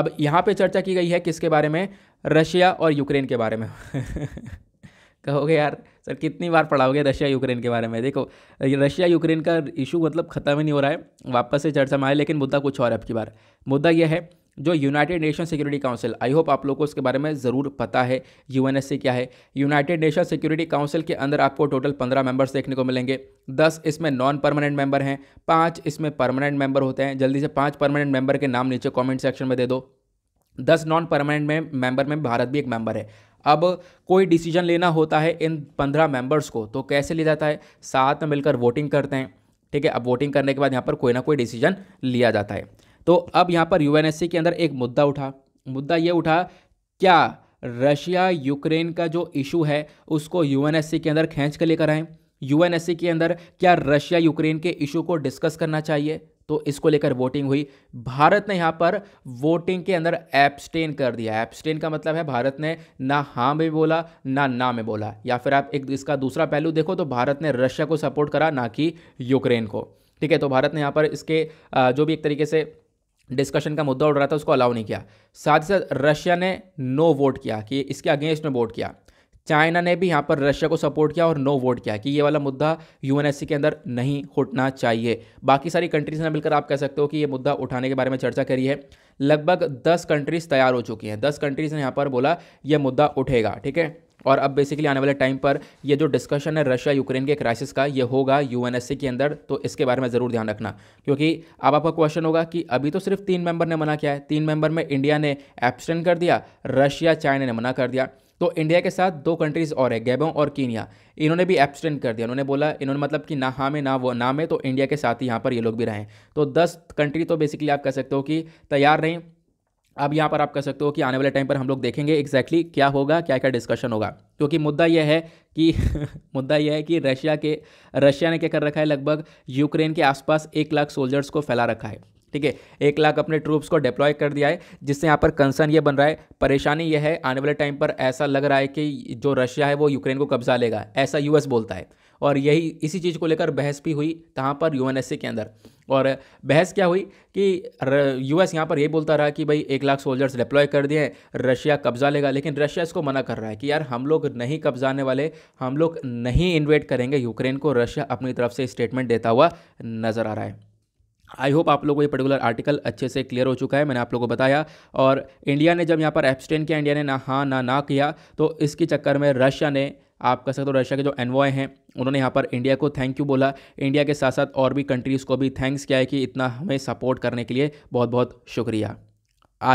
S1: अब यहाँ पे चर्चा की गई है किसके बारे में रशिया और यूक्रेन के बारे में कहोगे यार सर कितनी बार पढ़ाओगे रशिया यूक्रेन के बारे में देखो रशिया यूक्रेन का इशू मतलब ख़त्म ही नहीं हो रहा है वापस से चर्चा में आए लेकिन मुद्दा कुछ और है अब की बार मुद्दा यह है जो United Nation Security Council I hope आप लोगों को इसके बारे में ज़रूर पता है यूएनएससी क्या है यूनाइटेड नेशन सिक्योरिटी काउंसिल के अंदर आपको टोटल पंद्रह मेंबर्स देखने को मिलेंगे दस इसमें नॉन परमानेंट मेंबर हैं पाँच इसमें परमानेंट मेंबर होते हैं जल्दी से पाँच परमानेंट मेंबर के नाम नीचे कॉमेंट सेक्शन में दे दो दस नॉन परमानेंट में मेंबर में भारत भी एक मेंबर है अब कोई डिसीजन लेना होता है इन पंद्रह मेंबर्स को तो कैसे लिया जाता है साथ में मिलकर वोटिंग करते हैं ठीक है अब वोटिंग करने के बाद यहाँ पर कोई ना कोई डिसीजन लिया जाता है तो अब यहाँ पर यूएनएससी के अंदर एक मुद्दा उठा मुद्दा ये उठा क्या रशिया यूक्रेन का जो इशू है उसको यूएनएससी के अंदर खींच कर लेकर आएँ यूएनएससी के अंदर क्या रशिया यूक्रेन के इशू को डिस्कस करना चाहिए तो इसको लेकर वोटिंग हुई भारत ने यहाँ पर वोटिंग के अंदर एब्सटेन कर दिया एब्सटेन का मतलब है भारत ने ना हाँ में बोला ना ना में बोला या फिर आप एक इसका दूसरा पहलू देखो तो भारत ने रशिया को सपोर्ट करा ना कि यूक्रेन को ठीक है तो भारत ने यहाँ पर इसके जो भी एक तरीके से डिस्कशन का मुद्दा उठ रहा था उसको अलाउ नहीं किया साथ ही साथ रशिया ने नो वोट किया कि इसके अगेंस्ट में वोट किया चाइना ने भी यहाँ पर रशिया को सपोर्ट किया और नो वोट किया कि ये वाला मुद्दा यूएनएससी के अंदर नहीं उठना चाहिए बाकी सारी कंट्रीज ने मिलकर आप कह सकते हो कि ये मुद्दा उठाने के बारे में चर्चा करी है लगभग दस कंट्रीज तैयार हो चुकी हैं दस कंट्रीज ने यहाँ पर बोला यह मुद्दा उठेगा ठीक है और अब बेसिकली आने वाले टाइम पर ये जो डिस्कशन है रशिया यूक्रेन के क्राइसिस का ये होगा यूएनएससी के अंदर तो इसके बारे में ज़रूर ध्यान रखना क्योंकि अब आपका क्वेश्चन होगा कि अभी तो सिर्फ तीन मेंबर ने मना किया है तीन मेंबर में इंडिया ने एब्सटेंड कर दिया रशिया चाइना ने मना कर दिया तो इंडिया के साथ दो कंट्रीज़ और है गैबों और कीनिया इन्होंने भी एब्सटेंड कर दिया उन्होंने बोला इन्होंने मतलब कि ना हाँ में ना वो ना में तो इंडिया के साथ ही यहाँ पर ये लोग भी रहें तो दस कंट्री तो बेसिकली आप कह सकते हो कि तैयार नहीं अब यहाँ पर आप कह सकते हो कि आने वाले टाइम पर हम लोग देखेंगे एक्जैक्टली exactly क्या होगा क्या क्या डिस्कशन होगा क्योंकि मुद्दा यह है कि मुद्दा यह है कि रशिया के रशिया ने क्या कर रखा है लगभग यूक्रेन के आसपास एक लाख सोल्जर्स को फैला रखा है ठीक है एक लाख अपने ट्रूप्स को डिप्लॉय कर दिया है जिससे यहाँ पर कंसर्न ये बन रहा है परेशानी यह है आने वाले टाइम पर ऐसा लग रहा है कि जो रशिया है वो यूक्रेन को कब्जा लेगा ऐसा यूएस बोलता है और यही इसी चीज़ को लेकर बहस भी हुई कहाँ पर यू के अंदर और बहस क्या हुई कि यूएस यहाँ पर ये बोलता रहा कि भाई एक लाख सोल्जर्स डिप्लॉय कर दिए रशिया कब्जा लेगा लेकिन रशिया इसको मना कर रहा है कि यार हम लोग नहीं कब्जाने वाले हम लोग नहीं इन्वेट करेंगे यूक्रेन को रशिया अपनी तरफ से स्टेटमेंट देता हुआ नज़र आ रहा है आई होप आप लोगों को ये पर्टिकुलर आर्टिकल अच्छे से क्लियर हो चुका है मैंने आप लोगों को बताया और इंडिया ने जब यहाँ पर एब्सटेंड किया इंडिया ने ना हाँ ना ना किया तो इसके चक्कर में रशिया ने आप कह सकते हो रशिया के जो एनवॉय हैं उन्होंने यहाँ पर इंडिया को थैंक यू बोला इंडिया के साथ साथ और भी कंट्रीज़ को भी थैंक्स किया है कि इतना हमें सपोर्ट करने के लिए बहुत बहुत शुक्रिया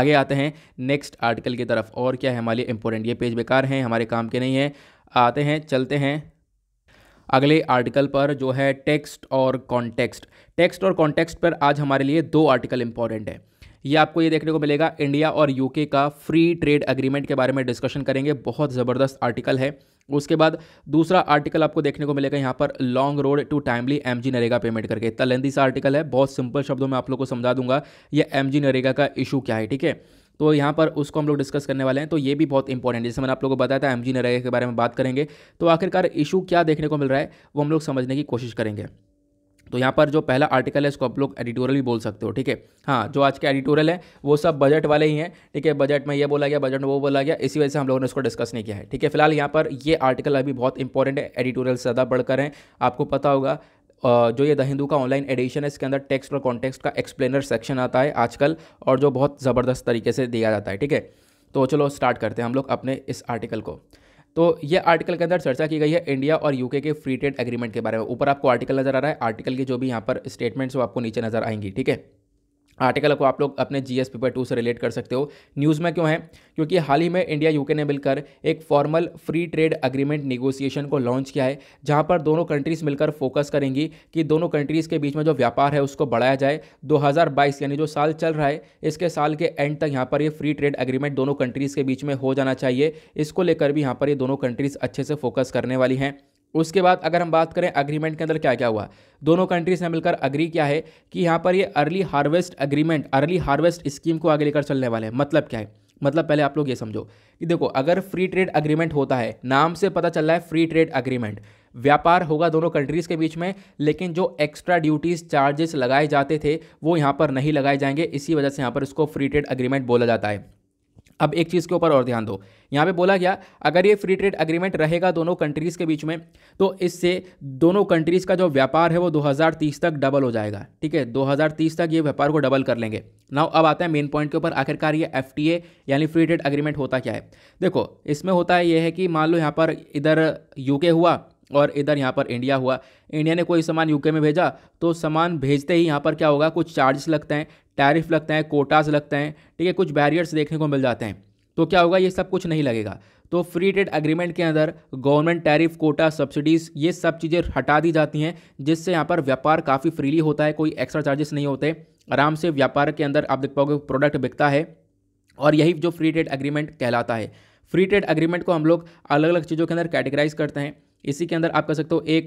S1: आगे आते हैं नेक्स्ट आर्टिकल की तरफ और क्या है हमारे लिए इंपॉर्टेंट ये पेज बेकार हैं हमारे काम के नहीं हैं आते हैं चलते हैं अगले आर्टिकल पर जो है टेक्स्ट और कॉन्टेक्स्ट टेक्स्ट और कॉन्टेक्स्ट पर आज हमारे लिए दो आर्टिकल इंपॉर्टेंट है ये आपको ये देखने को मिलेगा इंडिया और यूके का फ्री ट्रेड अग्रीमेंट के बारे में डिस्कशन करेंगे बहुत ज़बरदस्त आर्टिकल है उसके बाद दूसरा आर्टिकल आपको देखने को मिलेगा यहाँ पर long road to timely M G NREGA payment करके इतना लेंदी सा आर्टिकल है बहुत सिंपल शब्दों में आप लोग को समझा दूंगा ये एम जी नरेगा का इशू क्या है ठीक है तो यहाँ पर उसको हम लोग डिस्कस करने वाले हैं तो ये भी बहुत इंपॉर्टेंट जैसे मैंने आप लोगों को बताया था एम जी नरेगा के बारे में बात करेंगे तो आखिरकार इशू क्या देखने को मिल रहा है वो हम लोग समझने की कोशिश करेंगे तो यहाँ पर जो पहला आर्टिकल है इसको आप लोग एडिटोरियल भी बोल सकते हो ठीक है हाँ जो आज के एडिटोरियल है वो सब बजट वाले ही हैं ठीक है बजट में ये बोला गया बजट में वो बोला गया इसी वजह से हम लोगों ने इसको डिस्कस नहीं किया है ठीक है फिलहाल यहाँ पर ये आर्टिकल अभी बहुत इंपॉर्टेंट है एडिटोरियल ज़्यादा बढ़कर हैं आपको पता होगा जो ये द हिंदू का ऑनलाइन एडिशन है इसके अंदर टेक्स्ट और कॉन्टेक्स्ट का एक्सप्लेनर सेक्शन आता है आजकल और जो बहुत ज़बरदस्त तरीके से दिया जाता है ठीक है तो चलो स्टार्ट करते हैं हम लोग अपने इस आर्टिकल को तो ये आर्टिकल के अंदर चर्चा की गई है इंडिया और यूके के फ्री ट्रेड एग्रीमेंट के बारे में ऊपर आपको आर्टिकल नजर आ रहा है आर्टिकल की जो भी यहाँ पर स्टेटमेंट्स वो आपको नीचे नजर आएंगी ठीक है आर्टिकल को आप लोग अपने जी एस पेपर टू से रिलेट कर सकते हो न्यूज़ में क्यों है क्योंकि हाल ही में इंडिया यूके ने मिलकर एक formal free trade agreement negotiation को लॉन्च किया है जहां पर दोनों कंट्रीज़ मिलकर फोकस करेंगी कि दोनों कंट्रीज़ के बीच में जो व्यापार है उसको बढ़ाया जाए 2022 यानी जो साल चल रहा है इसके साल के एंड तक यहाँ पर ये फ्री ट्रेड अग्रीमेंट दोनों कंट्रीज़ के बीच में हो जाना चाहिए इसको लेकर भी यहाँ पर ये दोनों कंट्रीज़ अच्छे से फोकस करने वाली हैं उसके बाद अगर हम बात करें अग्रीमेंट के अंदर क्या क्या हुआ दोनों कंट्रीज ने मिलकर अग्री किया है कि यहाँ पर ये early harvest agreement early harvest scheme को आगे लेकर चलने वाले हैं मतलब क्या है मतलब पहले आप लोग ये समझो कि देखो अगर फ्री ट्रेड अग्रीमेंट होता है नाम से पता चल रहा है फ्री ट्रेड अग्रीमेंट व्यापार होगा दोनों कंट्रीज़ के बीच में लेकिन जो एक्स्ट्रा ड्यूटीज़ चार्जेस लगाए जाते थे वो यहाँ पर नहीं लगाए जाएंगे इसी वजह से यहाँ पर इसको फ्री ट्रेड अग्रीमेंट बोला जाता है अब एक चीज़ के ऊपर और ध्यान दो यहाँ पे बोला गया अगर ये फ्री ट्रेड अग्रीमेंट रहेगा दोनों कंट्रीज़ के बीच में तो इससे दोनों कंट्रीज़ का जो व्यापार है वो 2030 तक डबल हो जाएगा ठीक है 2030 तक ये व्यापार को डबल कर लेंगे नाउ अब आता है मेन पॉइंट के ऊपर आखिरकार ये एफ यानी फ्री ट्रेड अग्रीमेंट होता क्या है देखो इसमें होता है ये है कि मान लो यहाँ पर इधर यू हुआ और इधर यहाँ पर इंडिया हुआ इंडिया ने कोई सामान यूके में भेजा तो सामान भेजते ही यहाँ पर क्या होगा कुछ चार्जेस लगते हैं टैरिफ लगते हैं कोटास लगते हैं ठीक है कुछ बैरियर्स देखने को मिल जाते हैं तो क्या होगा ये सब कुछ नहीं लगेगा तो फ्री ट्रेड एग्रीमेंट के अंदर गवर्नमेंट टैरिफ कोटा सब्सिडीज़ ये सब चीज़ें हटा दी जाती हैं जिससे यहाँ पर व्यापार काफ़ी फ्रीली होता है कोई एक्स्ट्रा चार्जेस नहीं होते आराम से व्यापार के अंदर आप देख पाओगे प्रोडक्ट बिकता है और यही जो फ्री ट्रेड एग्रीमेंट कहलाता है फ्री ट्रेड एग्रीमेंट को हम लोग अलग अलग चीज़ों के अंदर कैटेगराइज करते हैं इसी के अंदर आप कह सकते हो एक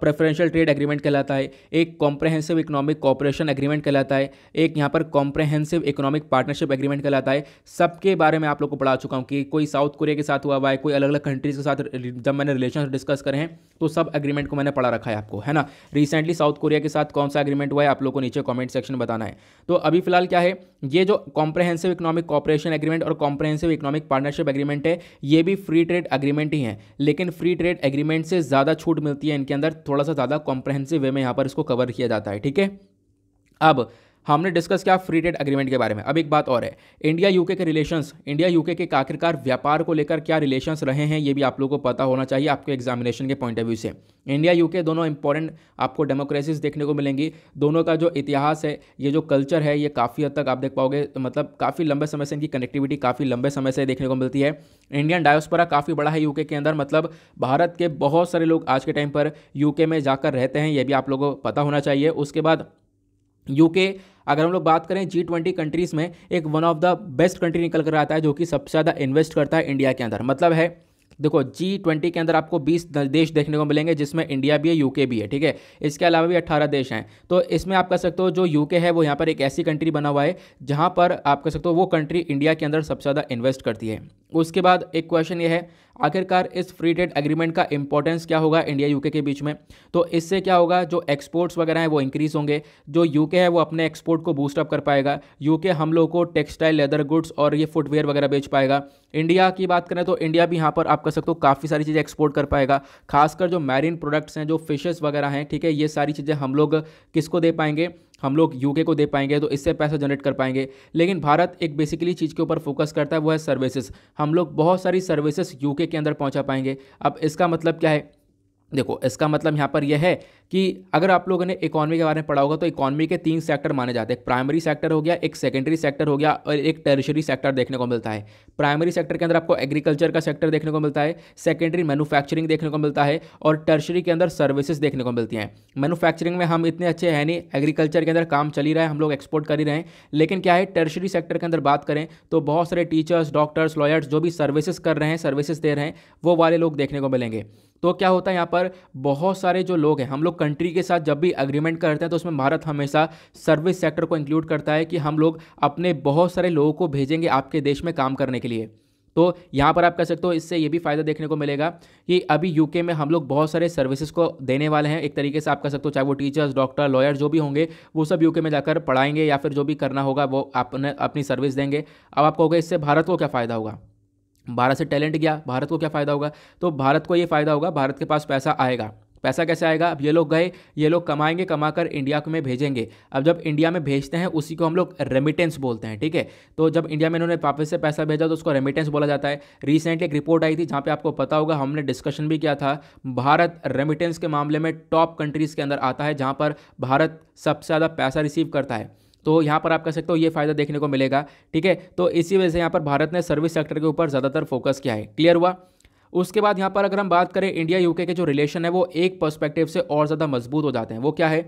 S1: प्रेफरेंशियल ट्रेड एग्रीमेंट कहलाता है एक कॉम्प्रहेंसिव इकोनॉमिक कॉपरेशन एग्रीमेंट कहलाता है एक यहाँ पर कॉम्प्रहेंसिव इकोनॉमिक पार्टनरशिप एग्रीमेंट कहलाता है सबके बारे में आप लोग को पढ़ा चुका हूँ कि कोई साउथ कोरिया के साथ हुआ हुआ है कोई अलग अलग कंट्रीज़ के साथ जब मैंने रिलेशन डिस्कस करे हैं तो सब एग्रीमेंट को मैंने पढ़ा रखा है आपको है ना रिसेंटली साउथ कोरिया के साथ कौन सा एग्रीमेंट हुआ है आप लोग को नीचे कॉमेंट सेक्शन में बताना है तो अभी फिलहाल क्या है ये जो कॉम्प्रहेंसिव इकोनॉमिक कॉपरेशन एग्रीमेंट और कॉम्प्रहेंसिव इकोनॉमिक पार्टनरशिप एग्रीमेंट है ये भी फ्री ट्रेड एग्रीमेंट ही है लेकिन फ्री ट्रेड एग्रीमेंट से ज़्यादा छूट मिलती है इनके अंदर थोड़ा सा ज़्यादा कॉम्प्रहेंसिव वे में यहाँ पर इसको कवर किया जाता है ठीक है अब हमने डिस्कस किया फ्री ट्रेड एग्रीमेंट के बारे में अब एक बात और है इंडिया यूके के रिलेशंस इंडिया यूके के आखिरकार व्यापार को लेकर क्या रिलेशंस रहे हैं ये भी आप लोगों को पता होना चाहिए आपके एग्जामिनेशन के पॉइंट ऑफ व्यू से इंडिया यूके दोनों इंपॉर्टेंट आपको डेमोक्रेसीज देखने को मिलेंगी दोनों का जो इतिहास है ये जो कल्चर है ये काफ़ी हद तक आप देख पाओगे मतलब काफ़ी लंबे समय से इनकी कनेक्टिविटी काफ़ी लंबे समय से देखने को मिलती है इंडियन डायोस्परा काफ़ी बड़ा है यूके के अंदर मतलब भारत के बहुत सारे लोग आज के टाइम पर यूके में जाकर रहते हैं ये भी आप लोगों को पता होना चाहिए उसके बाद यूके अगर हम लोग बात करें जी ट्वेंटी कंट्रीज़ में एक one of the best country निकल कर आता है जो कि सबसे ज़्यादा इन्वेस्ट करता है इंडिया के अंदर मतलब है देखो जी ट्वेंटी के अंदर आपको बीस देश देखने को मिलेंगे जिसमें इंडिया भी है यूके भी है ठीक है इसके अलावा भी अट्ठारह देश हैं तो इसमें आप कह सकते हो जो यूके है वो यहाँ पर एक ऐसी कंट्री बना हुआ है जहाँ पर आप कह सकते हो वो कंट्री इंडिया के अंदर सबसे ज़्यादा इन्वेस्ट करती है उसके बाद एक क्वेश्चन ये है आखिरकार इस फ्री ट्रेड एग्रीमेंट का इंपॉर्टेंस क्या होगा इंडिया यूके के बीच में तो इससे क्या होगा जो एक्सपोर्ट्स वगैरह हैं वो इंक्रीज होंगे जो यूके है वो अपने एक्सपोर्ट को बूस्टअप कर पाएगा यूके हम लोगों को टेक्सटाइल लेदर गुड्स और ये फुटवेयर वगैरह बेच पाएगा इंडिया की बात करें तो इंडिया भी यहाँ पर आप कह सकते हो काफ़ी सारी चीज़ें एक्सपोर्ट कर पाएगा खासकर जो मैरीन प्रोडक्ट्स हैं जो फिशेज वगैरह हैं ठीक है ये सारी चीज़ें हम लोग किसको दे पाएंगे हम लोग यूके को दे पाएंगे तो इससे पैसा जनरेट कर पाएंगे लेकिन भारत एक बेसिकली चीज़ के ऊपर फोकस करता है वो है सर्विसेज हम लोग बहुत सारी सर्विसेज यूके के अंदर पहुंचा पाएंगे अब इसका मतलब क्या है देखो इसका मतलब यहाँ पर यह है कि अगर आप लोगों ने इकॉनमी के बारे में पढ़ा होगा तो इकॉनमी के तीन सेक्टर माने जाते हैं एक प्राइमरी सेक्टर हो गया एक सेकेंडरी सेक्टर हो गया और एक टेरिशरी सेक्टर देखने को मिलता है प्राइमरी सेक्टर के अंदर आपको एग्रीकल्चर का सेक्टर देखने को मिलता है सेकेंडरी मैनुफैक्चरिंग देखने को मिलता है और टर्शरी के अंदर सर्विसेज देखने को मिलती हैं मैनुफैक्चरिंग में हम इतने अच्छे हैं नहीं एग्रीकल्चर के अंदर काम चली रहा है हम लोग एक्सपोर्ट कर ही रहे हैं लेकिन क्या है टर्शरी सेक्टर के अंदर बात करें तो बहुत सारे टीचर्स डॉक्टर्स लॉयर्स जो भी सर्विसेज कर रहे हैं सर्विसेज दे रहे हैं वो वाले लोग देखने को मिलेंगे तो क्या होता है यहाँ पर बहुत सारे जो लोग हैं हम लोग कंट्री के साथ जब भी अग्रीमेंट करते हैं तो उसमें भारत हमेशा सर्विस सेक्टर को इंक्लूड करता है कि हम लोग अपने बहुत सारे लोगों को भेजेंगे आपके देश में काम करने के लिए तो यहाँ पर आप कह सकते हो इससे ये भी फायदा देखने को मिलेगा कि अभी यूके में हम लोग बहुत सारे सर्विसेज को देने वाले हैं एक तरीके से आप कह सकते हो चाहे वो टीचर्स डॉक्टर लॉयर जो भी होंगे वो सब यूके में जाकर पढ़ाएंगे या फिर जो भी करना होगा वो आपने अपनी सर्विस देंगे अब आप कहोगे इससे भारत को क्या फ़ायदा होगा भारत से टैलेंट गया भारत को क्या फ़ायदा होगा तो भारत को ये फ़ायदा होगा भारत के पास पैसा आएगा पैसा कैसे आएगा अब ये लोग गए ये लोग कमाएंगे कमाकर इंडिया में भेजेंगे अब जब इंडिया में भेजते हैं उसी को हम लोग रेमिटेंस बोलते हैं ठीक है तो जब इंडिया में इन्होंने वापस से पैसा भेजा तो उसको रेमिटेंस बोला जाता है रिसेंटली एक रिपोर्ट आई थी जहाँ पे आपको पता होगा हमने डिस्कशन भी किया था भारत रेमिटेंस के मामले में टॉप कंट्रीज़ के अंदर आता है जहाँ पर भारत सबसे ज़्यादा पैसा रिसीव करता है तो यहाँ पर आप कह सकते हो ये फायदा देखने को मिलेगा ठीक है तो इसी वजह से यहाँ पर भारत ने सर्विस सेक्टर के ऊपर ज़्यादातर फोकस किया है क्लियर हुआ उसके बाद यहाँ पर अगर हम बात करें इंडिया यूके के जो रिलेशन है वो एक पर्सपेक्टिव से और ज़्यादा मजबूत हो जाते हैं वो क्या है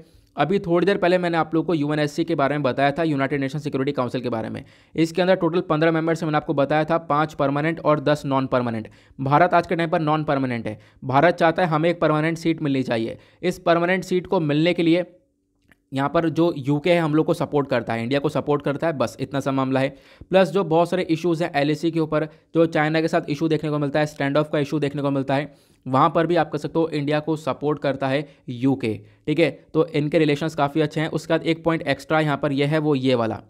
S1: अभी थोड़ी देर पहले मैंने आप लोग को यू के बारे में बताया था यूनाइटेड नेशन सिक्योरिटी काउंसिल के बारे में इसके अंदर टोटल पंद्रह मेंबर्स मैंने आपको बताया था पाँच परमानेंट और दस नॉन परमानेंट भारत आज के टाइम पर नॉन परमानेंट है भारत चाहता है हमें एक परमानेंट सीट मिलनी चाहिए इस परमानेंट सीट को मिलने के लिए यहाँ पर जो यूके है हम लोग को सपोर्ट करता है इंडिया को सपोर्ट करता है बस इतना सा मामला है प्लस जो बहुत सारे इशूज़ हैं एल के ऊपर जो चाइना के साथ इशू देखने को मिलता है स्टैंड ऑफ का इशू देखने को मिलता है वहाँ पर भी आप कह सकते हो इंडिया को सपोर्ट करता है यूके ठीक है तो इनके रिलेशंस काफ़ी अच्छे हैं उसके बाद एक पॉइंट एक्स्ट्रा यहाँ पर यह है वो ये वाला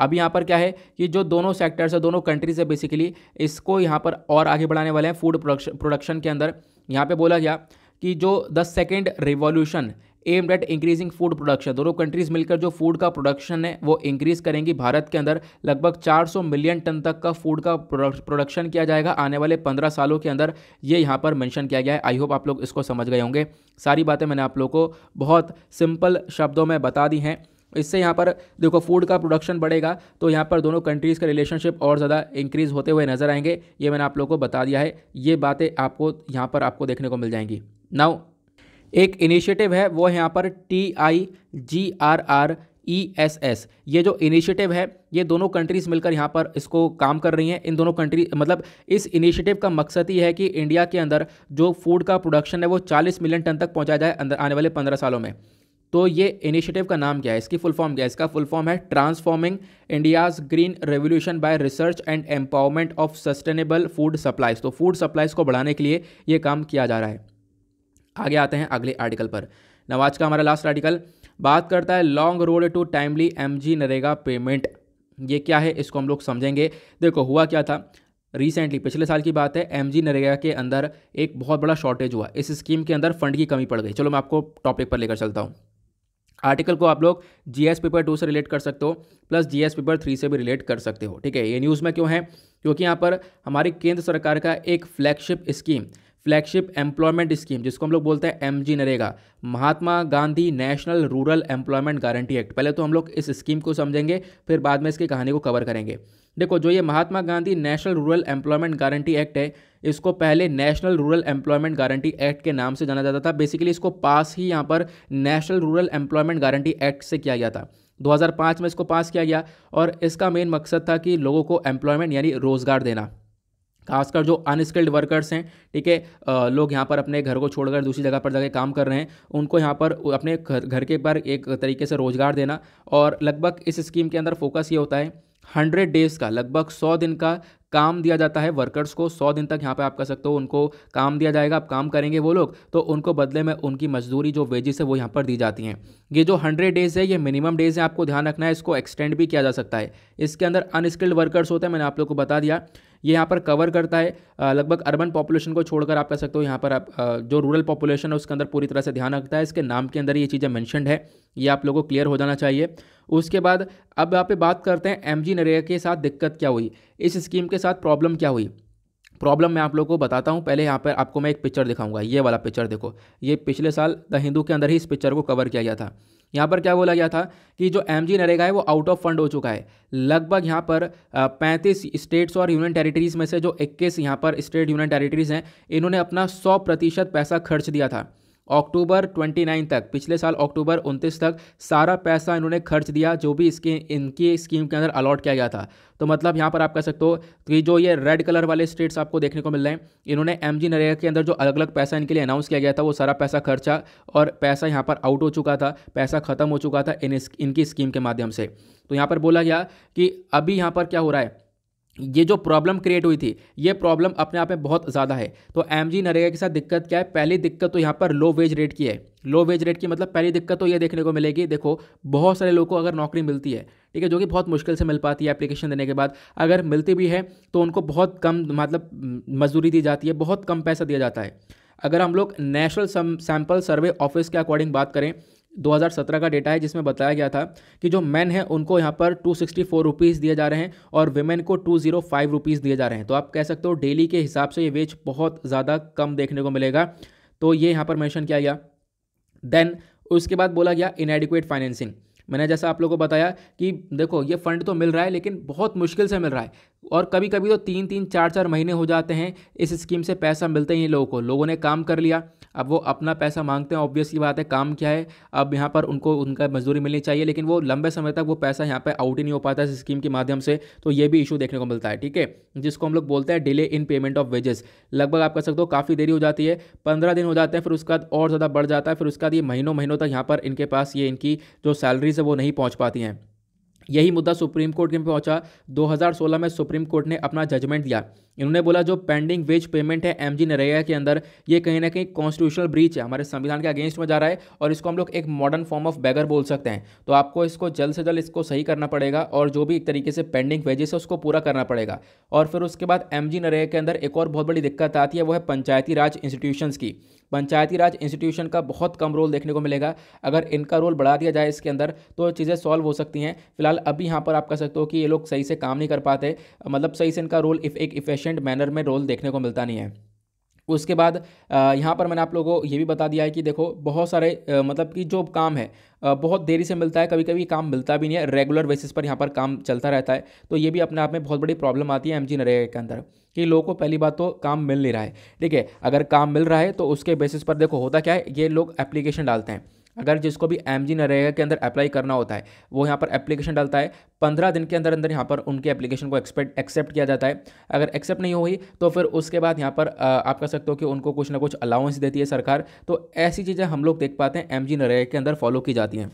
S1: अब यहाँ पर क्या है कि जो दोनों सेक्टर्स है दोनों कंट्रीज है बेसिकली इसको यहाँ पर और आगे बढ़ाने वाले हैं फूड प्रोडक्शन के अंदर यहाँ पर बोला गया कि जो the second revolution aimed at increasing food production दोनों कंट्रीज मिलकर जो फूड का प्रोडक्शन है वो इंक्रीज करेंगी भारत के अंदर लगभग 400 मिलियन टन तक का फूड का प्रोडक्शन किया जाएगा आने वाले 15 सालों के अंदर ये यहाँ पर मेंशन किया गया है आई होप आप लोग इसको समझ गए होंगे सारी बातें मैंने आप लोग को बहुत सिंपल शब्दों में बता दी हैं इससे यहाँ पर देखो फूड का प्रोडक्शन बढ़ेगा तो यहाँ पर दोनों कंट्रीज़ का रिलेशनशिप और ज़्यादा इंक्रीज़ होते हुए नज़र आएंगे ये मैंने आप लोग को बता दिया है ये बातें आपको यहाँ पर आपको देखने को मिल जाएंगी नाउ एक इनिशिएटिव है वो है यहाँ पर T I G R R E S S ये जो इनिशिएटिव है ये दोनों कंट्रीज़ मिलकर यहाँ पर इसको काम कर रही हैं इन दोनों कंट्री मतलब इस इनिशिएटिव का मकसद ही है कि इंडिया के अंदर जो फूड का प्रोडक्शन है वो 40 मिलियन टन तक पहुँचाया जाए अंदर आने वाले 15 सालों में तो ये इनिशिएटिव का नाम क्या है इसकी फुल फॉर्म क्या है इसका फुल फॉर्म है transforming India's green revolution by research and empowerment of sustainable food supplies तो फूड सप्लाईज को बढ़ाने के लिए ये काम किया जा रहा है आगे आते हैं अगले आर्टिकल पर नवाज का हमारा लास्ट आर्टिकल बात करता है long road to timely M G NREGA payment ये क्या है इसको हम लोग समझेंगे देखो हुआ क्या था रिसेंटली पिछले साल की बात है एम जी नरेगा के अंदर एक बहुत बड़ा शॉर्टेज हुआ इस स्कीम के अंदर फंड की कमी पड़ गई चलो मैं आपको टॉपिक पर लेकर चलता हूँ आर्टिकल को आप लोग जी एस पेपर टू से रिलेट कर सकते हो plus G S paper three से भी रिलेट कर सकते हो ठीक है ये न्यूज़ में क्यों है क्योंकि यहाँ पर हमारी केंद्र सरकार का एक flagship scheme flagship employment scheme जिसको हम लोग बोलते हैं M G NREGA Mahatma Gandhi national rural employment guarantee act पहले तो हम लोग इस स्कीम को समझेंगे फिर बाद में इसकी कहानी को कवर करेंगे देखो जो ये Mahatma Gandhi national rural employment guarantee act है इसको पहले national rural employment guarantee act के नाम से जाना जाता था बेसिकली इसको पास ही यहाँ पर national rural employment guarantee act से किया गया था 2005 में इसको पास किया गया और इसका मेन मकसद था कि लोगों को एम्प्लॉयमेंट यानी रोज़गार देना खासकर जो अनस्किल्ड वर्कर्स हैं ठीक है लोग यहाँ पर अपने घर को छोड़कर दूसरी जगह पर जाके काम कर रहे हैं उनको यहाँ पर अपने घर घर के पर एक तरीके से रोज़गार देना और लगभग इस स्कीम के अंदर फोकस ये होता है हंड्रेड डेज का लगभग सौ दिन का काम दिया जाता है वर्कर्स को सौ दिन तक यहाँ पे आप कह सकते हो उनको काम दिया जाएगा आप काम करेंगे वो लोग तो उनको बदले में उनकी मजदूरी जो वेजेस है वो यहाँ पर दी जाती हैं ये जो हंड्रेड डेज़ है ये मिनिमम डेज़ है आपको ध्यान रखना है इसको एक्सटेंड भी किया जा सकता है इसके अंदर अनस्किल्ड वर्कर्स होते हैं मैंने आप लोग को बता दिया ये यहाँ पर कवर करता है लगभग अर्बन पॉपुलेशन को छोड़कर आप कह सकते हो यहाँ पर आप जो रूरल पॉपुलेशन है उसके अंदर पूरी तरह से ध्यान रखता है इसके नाम के अंदर ये चीज़ें मैंशनड है ये आप लोगों को क्लियर हो जाना चाहिए उसके बाद अब यहाँ पे बात करते हैं एम जी नरेगा के साथ दिक्कत क्या हुई इस स्कीम के साथ प्रॉब्लम क्या हुई प्रॉब्लम मैं आप लोगों को बताता हूँ पहले यहाँ पर आपको मैं एक पिक्चर दिखाऊंगा ये वाला पिक्चर देखो ये पिछले साल द हिंदू के अंदर ही इस पिक्चर को कवर किया गया था यहाँ पर क्या बोला गया था कि जो एम जी नरेगा है वो आउट ऑफ फंड हो चुका है लगभग यहाँ पर पैंतीस स्टेट्स और यूनियन टेरिटरीज़ में से जो इक्कीस यहाँ पर स्टेट यूनियन टेरिटरीज़ हैं इन्होंने अपना सौ प्रतिशत पैसा खर्च दिया था अक्टूबर 29 तक पिछले साल अक्टूबर 29 तक सारा पैसा इन्होंने खर्च दिया जो भी इसके इनकी स्कीम के अंदर अलॉट किया गया था तो मतलब यहाँ पर आप कह सकते हो कि जो ये रेड कलर वाले स्टेट्स आपको देखने को मिल रहे हैं इन्होंने एम जी नरेगा के अंदर जो अलग अलग पैसा इनके लिए अनाउंस किया गया था वो सारा पैसा खर्चा और पैसा यहाँ पर आउट हो चुका था पैसा खत्म हो चुका था इन इनकी स्कीम के माध्यम से तो यहाँ पर बोला गया कि अभी यहाँ पर क्या हो रहा है ये जो प्रॉब्लम क्रिएट हुई थी ये प्रॉब्लम अपने आप में बहुत ज़्यादा है तो एम जी नरेगा के साथ दिक्कत क्या है पहली दिक्कत तो यहाँ पर लो वेज रेट की है लो वेज रेट की मतलब पहली दिक्कत तो ये देखने को मिलेगी देखो बहुत सारे लोगों को अगर नौकरी मिलती है ठीक है जो कि बहुत मुश्किल से मिल पाती है एप्लीकेशन देने के बाद अगर मिलती भी है तो उनको बहुत कम मतलब मजदूरी दी जाती है बहुत कम पैसा दिया जाता है अगर हम लोग नेशनल सैम्पल सर्वे ऑफिस के अकॉर्डिंग बात करें 2017 का डेटा है जिसमें बताया गया था कि जो मेन है उनको यहाँ पर टू सिक्सटी दिए जा रहे हैं और वेमेन को टू जीरो फाइव दिए जा रहे हैं तो आप कह सकते हो डेली के हिसाब से ये वेज बहुत ज़्यादा कम देखने को मिलेगा तो ये यहाँ पर मैंशन किया गया देन उसके बाद बोला गया इनएडिकुएट फाइनेंसिंग मैंने जैसा आप लोगों को बताया कि देखो ये फंड तो मिल रहा है लेकिन बहुत मुश्किल से मिल रहा है और कभी कभी तो तीन तीन चार चार महीने हो जाते हैं इस स्कीम से पैसा मिलते ही लोगों को लोगों ने काम कर लिया अब वो अपना पैसा मांगते हैं ऑब्वियसली बात है काम क्या है अब यहाँ पर उनको उनका मजदूरी मिलनी चाहिए लेकिन वो लंबे समय तक वो पैसा यहाँ पर आउट ही नहीं हो पाता इस स्कीम के माध्यम से तो ये भी इशू देखने को मिलता है ठीक है जिसको हम लोग बोलते हैं delay in payment of wages लगभग आप कह सकते हो काफ़ी देरी हो जाती है पंद्रह दिन हो जाते हैं फिर उसके बाद और ज़्यादा बढ़ जाता है फिर उसके बाद ये महीनों महीनों तक यहाँ पर इनके पास ये इनकी जो सैलरीज है वो नहीं पहुँच पाती हैं यही मुद्दा सुप्रीम कोर्ट में पहुंचा 2016 में सुप्रीम कोर्ट ने अपना जजमेंट दिया इन्होंने बोला जो पेंडिंग वेज पेमेंट है एम जी नरेगा के अंदर ये कहीं ना कहीं कॉन्स्टिट्यूशनल ब्रीच है हमारे संविधान के अगेंस्ट में जा रहा है और इसको हम लोग एक मॉडर्न फॉर्म ऑफ बैगर बोल सकते हैं तो आपको इसको जल्द से जल्द इसको सही करना पड़ेगा और जो भी एक तरीके से पेंडिंग वेजेस है उसको पूरा करना पड़ेगा और फिर उसके बाद एम जी नरेगा के अंदर एक और बहुत बड़ी दिक्कत आती है वो है पंचायती राज इंस्टीट्यूशन की पंचायती राज इंस्टीट्यूशन का बहुत कम रोल देखने को मिलेगा अगर इनका रोल बढ़ा दिया जाए इसके अंदर तो चीज़ें सॉल्व हो सकती हैं फिलहाल अभी यहाँ पर आप कह सकते हो कि ये लोग सही से काम नहीं कर पाते मतलब सही से इनका रोल इफ एक इफेक्ट एफिशिएंट मैनर में रोल देखने को मिलता नहीं है उसके बाद यहाँ पर मैंने आप लोगों को ये भी बता दिया है कि देखो बहुत सारे मतलब कि जो काम है बहुत देरी से मिलता है कभी कभी काम मिलता भी नहीं है रेगुलर बेसिस पर यहाँ पर काम चलता रहता है तो ये भी अपने आप में बहुत बड़ी प्रॉब्लम आती है एम जी नरेगा के अंदर कि लोगों को पहली बात तो काम मिल नहीं रहा है ठीक है अगर काम मिल रहा है तो उसके बेसिस पर देखो होता क्या है ये लोग एप्लीकेशन डालते हैं अगर जिसको भी एम जी नरेगा के अंदर अप्लाई करना होता है वो यहाँ पर एप्लीकेशन डालता है पंद्रह दिन के अंदर अंदर यहाँ पर उनके एप्लीकेशन को एक्सपेक्ट एक्सेप्ट किया जाता है अगर एक्सेप्ट नहीं हुई तो फिर उसके बाद यहाँ पर आप कह सकते हो कि उनको कुछ ना कुछ अलाउंस देती है सरकार तो ऐसी चीज़ें हम लोग देख पाते हैं एम जी नरेगा के अंदर फॉलो की जाती हैं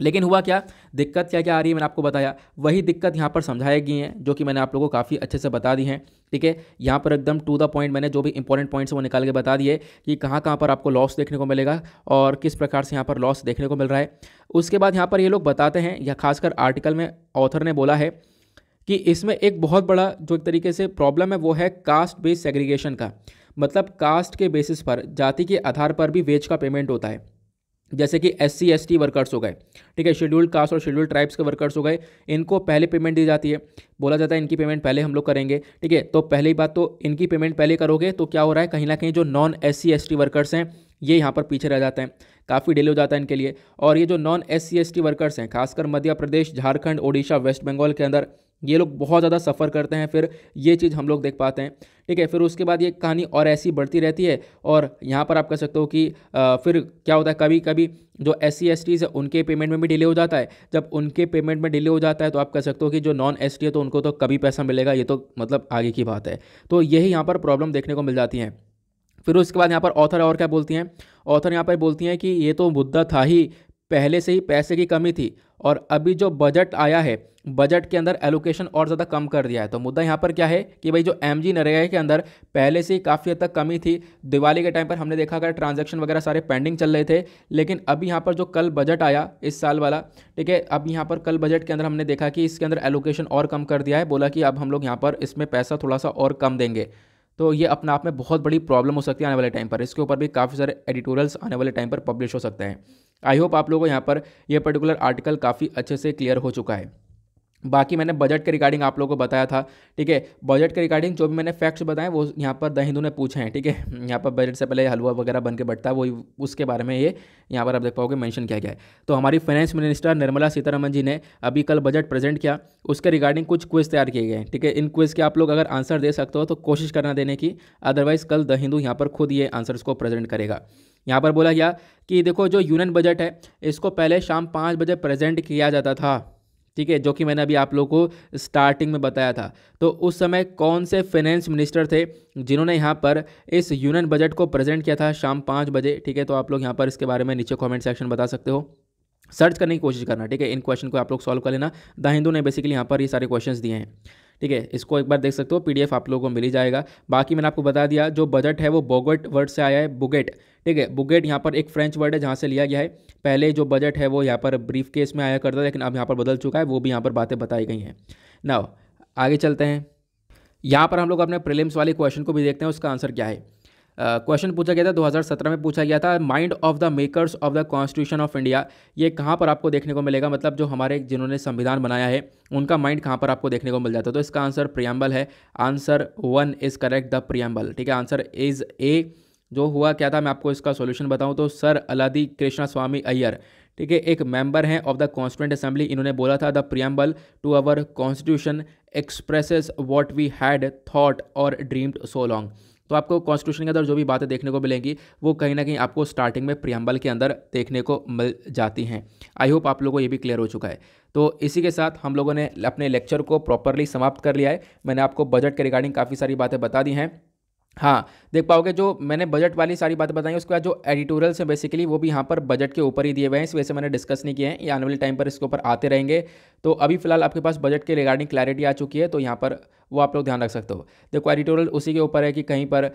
S1: लेकिन हुआ क्या दिक्कत क्या क्या आ रही है मैंने आपको बताया वही दिक्कत यहाँ पर समझाई गई हैं जो कि मैंने आप लोगों को काफ़ी अच्छे से बता दी हैं ठीक है यहाँ पर एकदम टू द पॉइंट मैंने जो भी इंपॉर्टेंट पॉइंट्स वो निकाल के बता दिए कि कहाँ कहाँ पर आपको लॉस देखने को मिलेगा और किस प्रकार से यहाँ पर लॉस देखने को मिल रहा है उसके बाद यहाँ पर ये लोग बताते हैं या खासकर आर्टिकल में ऑथर ने बोला है कि इसमें एक बहुत बड़ा जो एक तरीके से प्रॉब्लम है वो है कास्ट बेस्ड सेग्रीगेशन का मतलब कास्ट के बेसिस पर जाति के आधार पर भी वेज का पेमेंट होता है जैसे कि S C S T workers हो गए ठीक है शेड्यूल्ड कास्ट और शेड्यूल्ड ट्राइब्स के वर्कर्स हो गए इनको पहले पेमेंट दी जाती है बोला जाता है इनकी पेमेंट पहले हम लोग करेंगे ठीक है तो पहली बात तो इनकी पेमेंट पहले करोगे तो क्या हो रहा है कहीं ना कहीं जो non S C S T workers हैं ये यहाँ पर पीछे रह जाते हैं काफ़ी डिले हो जाता है इनके लिए और ये जो non S C S T workers हैं खासकर मध्य प्रदेश झारखंड ओडिशा वेस्ट बंगाल के अंदर ये लोग बहुत ज़्यादा सफ़र करते हैं फिर ये चीज़ हम लोग देख पाते हैं ठीक है फिर उसके बाद ये कहानी और ऐसी बढ़ती रहती है और यहाँ पर आप कह सकते हो कि आ, फिर क्या होता है कभी कभी जो एस सी एस टीज़ है उनके पेमेंट में भी डिले हो जाता है जब उनके पेमेंट में डिले हो जाता है तो आप कह सकते हो कि जो नॉन एस टी है तो उनको तो कभी पैसा मिलेगा ये तो मतलब आगे की बात है तो यही यहाँ पर प्रॉब्लम देखने को मिल जाती है फिर उसके बाद यहाँ पर ऑथर और क्या बोलती हैं ऑथर यहाँ पर बोलती हैं कि ये तो मुद्दा था ही पहले से ही पैसे की कमी थी और अभी जो बजट आया है बजट के अंदर एलोकेशन और ज़्यादा कम कर दिया है तो मुद्दा यहाँ पर क्या है कि भाई जो एम जी नरेगा के अंदर पहले से ही काफ़ी हद तक कमी थी दिवाली के टाइम पर हमने देखा अगर ट्रांजैक्शन वगैरह सारे पेंडिंग चल रहे थे लेकिन अभी यहाँ पर जो कल बजट आया इस साल वाला ठीक है अब यहाँ पर कल बजट के अंदर हमने देखा कि इसके अंदर एलोकेशन और कम कर दिया है बोला कि अब हम लोग यहाँ पर इसमें पैसा थोड़ा सा और कम देंगे तो ये अपने आप में बहुत बड़ी प्रॉब्लम हो सकती है आने वाले टाइम पर इसके ऊपर भी काफ़ी सारे एडिटोरियल्स आने वाले टाइम पर पब्लिश हो सकते हैं आई होप आप लोगों को यहाँ पर यह पर्टिकुलर आर्टिकल काफ़ी अच्छे से क्लियर हो चुका है बाकी मैंने बजट के रिगार्डिंग आप लोगों को बताया था ठीक है बजट के रिगार्डिंग जो भी मैंने फैक्ट्स बताए वो यहाँ पर द हिंदू ने पूछे हैं ठीक है यहाँ पर बजट से पहले हलवा वगैरह बन के बैठता है वही उसके बारे में ये यहाँ पर आप देख पाओगे मेंशन किया गया है तो हमारी फाइनेंस मिनिस्टर निर्मला सीतारमन जी ने अभी कल बजट प्रेजेंट किया उसके रिगार्डिंग कुछ क्वेज तैयार किए गए ठीक है इन क्वेज के आप लोग अगर आंसर दे सकते हो तो कोशिश करना देने की अदरवाइज़ कल द हिंदू यहाँ पर खुद ये आंसर्स को प्रेजेंट करेगा यहाँ पर बोला गया कि देखो जो यूनियन बजट है इसको पहले शाम पाँच बजे प्रेजेंट किया जाता था ठीक है जो कि मैंने अभी आप लोगों को स्टार्टिंग में बताया था तो उस समय कौन से फाइनेंस मिनिस्टर थे जिन्होंने यहाँ पर इस यूनियन बजट को प्रेजेंट किया था शाम पाँच बजे ठीक है तो आप लोग यहाँ पर इसके बारे में नीचे कमेंट सेक्शन बता सकते हो सर्च करने की कोशिश करना ठीक है इन क्वेश्चन को आप लोग सॉल्व कर लेना द हिंदू ने बेसिकली यहाँ पर ये सारे क्वेश्चन दिए हैं ठीक है इसको एक बार देख सकते हो पीडीएफ आप लोगों को मिल ही जाएगा बाकी मैंने आपको बता दिया जो बजट है वो बोगट वर्ड से आया है बुगेट ठीक है बुगेट यहाँ पर एक फ्रेंच वर्ड है जहाँ से लिया गया है पहले जो बजट है वो यहाँ पर ब्रीफ केस में आया करता था लेकिन अब यहाँ पर बदल चुका है वो भी यहाँ पर बातें बताई गई हैं ना आगे चलते हैं यहाँ पर हम लोग अपने प्रिलिम्स वाले क्वेश्चन को भी देखते हैं उसका आंसर क्या है क्वेश्चन पूछा गया था 2017 में पूछा गया था mind of the makers of the constitution of India ये कहाँ पर आपको देखने को मिलेगा मतलब जो हमारे जिन्होंने संविधान बनाया है उनका माइंड कहाँ पर आपको देखने को मिल जाता है तो इसका आंसर प्रियम्बल है answer one is correct the preamble ठीक है आंसर इज़ ए जो हुआ क्या था मैं आपको इसका सोल्यूशन बताऊँ तो सर अलादी कृष्णा स्वामी अय्यर ठीक है एक मेंबर हैं ऑफ द कॉन्स्टिट्यूंट असेंबली इन्होंने बोला था the preamble to our constitution expresses what we had thought और ड्रीम्ड सो लॉन्ग तो आपको कॉन्स्टिट्यूशन के अंदर जो भी बातें देखने को मिलेंगी वो कहीं ना कहीं आपको स्टार्टिंग में प्रियम्बल के अंदर देखने को मिल जाती हैं आई होप आप लोगों को ये भी क्लियर हो चुका है तो इसी के साथ हम लोगों ने अपने लेक्चर को प्रॉपरली समाप्त कर लिया है मैंने आपको बजट के रिगार्डिंग काफ़ी सारी बातें बता दी हैं हाँ देख पाओगे जो मैंने बजट वाली सारी बातें बताई उसके बाद जो एडिटोरियल्स हैं बेसिकली वो भी यहाँ पर बजट के ऊपर ही दिए हुए हैं इस वजह से मैंने डिस्कस नहीं किए हैं ये आने वाले टाइम पर इसके ऊपर आते रहेंगे तो अभी फिलहाल आपके पास बजट के रिगार्डिंग क्लैरिटी आ चुकी है तो यहाँ पर वो आप लोग ध्यान रख सकते हो देखो एडिटोरियल उसी के ऊपर है कि कहीं पर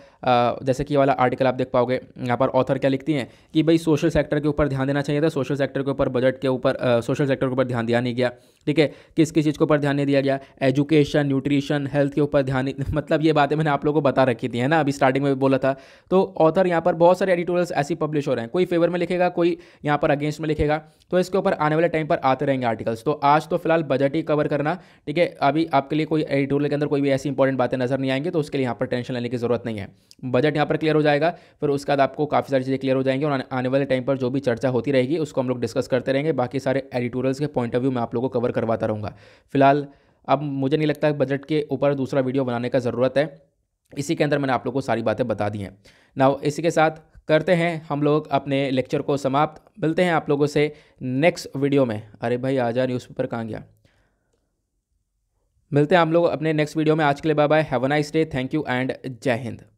S1: जैसे कि वाला आर्टिकल आप देख पाओगे यहाँ पर ऑथर क्या लिखती हैं कि भाई सोशल सेक्टर के ऊपर ध्यान देना चाहिए था सोशल सेक्टर के ऊपर बजट के ऊपर सोशल सेक्टर के ऊपर ध्यान दिया नहीं गया ठीक है किस किस चीज़ के ऊपर ध्यान नहीं दिया गया एजुकेशन न्यूट्रिशन हेल्थ के ऊपर ध्यान मतलब ये बातें मैंने आप लोगों को बता रखी थी है ना अभी स्टार्टिंग में भी बोला था तो ऑथर यहाँ पर बहुत सारे एडिटोरियल्स ऐसी पब्लिश हो रहे हैं कोई फेवर में लिखेगा कोई यहाँ पर अगेंस्ट में लिखेगा तो इसके ऊपर आने वाले टाइम पर आते रहेंगे आर्टिकल्स तो आज तो फिलहाल बजट ही कवर करना ठीक है अभी आपके लिए कोई एडिटोरियल अंदर कोई भी ऐसी इंपॉर्टेंट बातें नजर नहीं आएंगी तो उसके लिए यहाँ पर टेंशन लेने की जरूरत नहीं है बजट यहाँ पर क्लियर हो जाएगा फिर उसके बाद आपको काफ़ी सारी चीज़ें क्लियर हो जाएंगी और आने वाले टाइम पर जो भी चर्चा होती रहेगी उसको हम लोग डिस्कस करते रहेंगे बाकी सारे एडिटोरियल्स के पॉइंट ऑफ व्यू मैं आप लोगों को कवर करवाता रहूँगा फिलहाल अब मुझे नहीं लगता बजट के ऊपर दूसरा वीडियो बनाने का ज़रूरत है इसी के अंदर मैंने आप लोग को सारी बातें बता दी हैं ना इसी के साथ करते हैं हम लोग अपने लेक्चर को समाप्त मिलते हैं आप लोगों से नेक्स्ट वीडियो में अरे भाई आजा न्यूज़पेपर कहाँ गया मिलते हैं हम लोग अपने नेक्स्ट वीडियो में आज के लिए bye bye have a nice day thank you and Jai Hind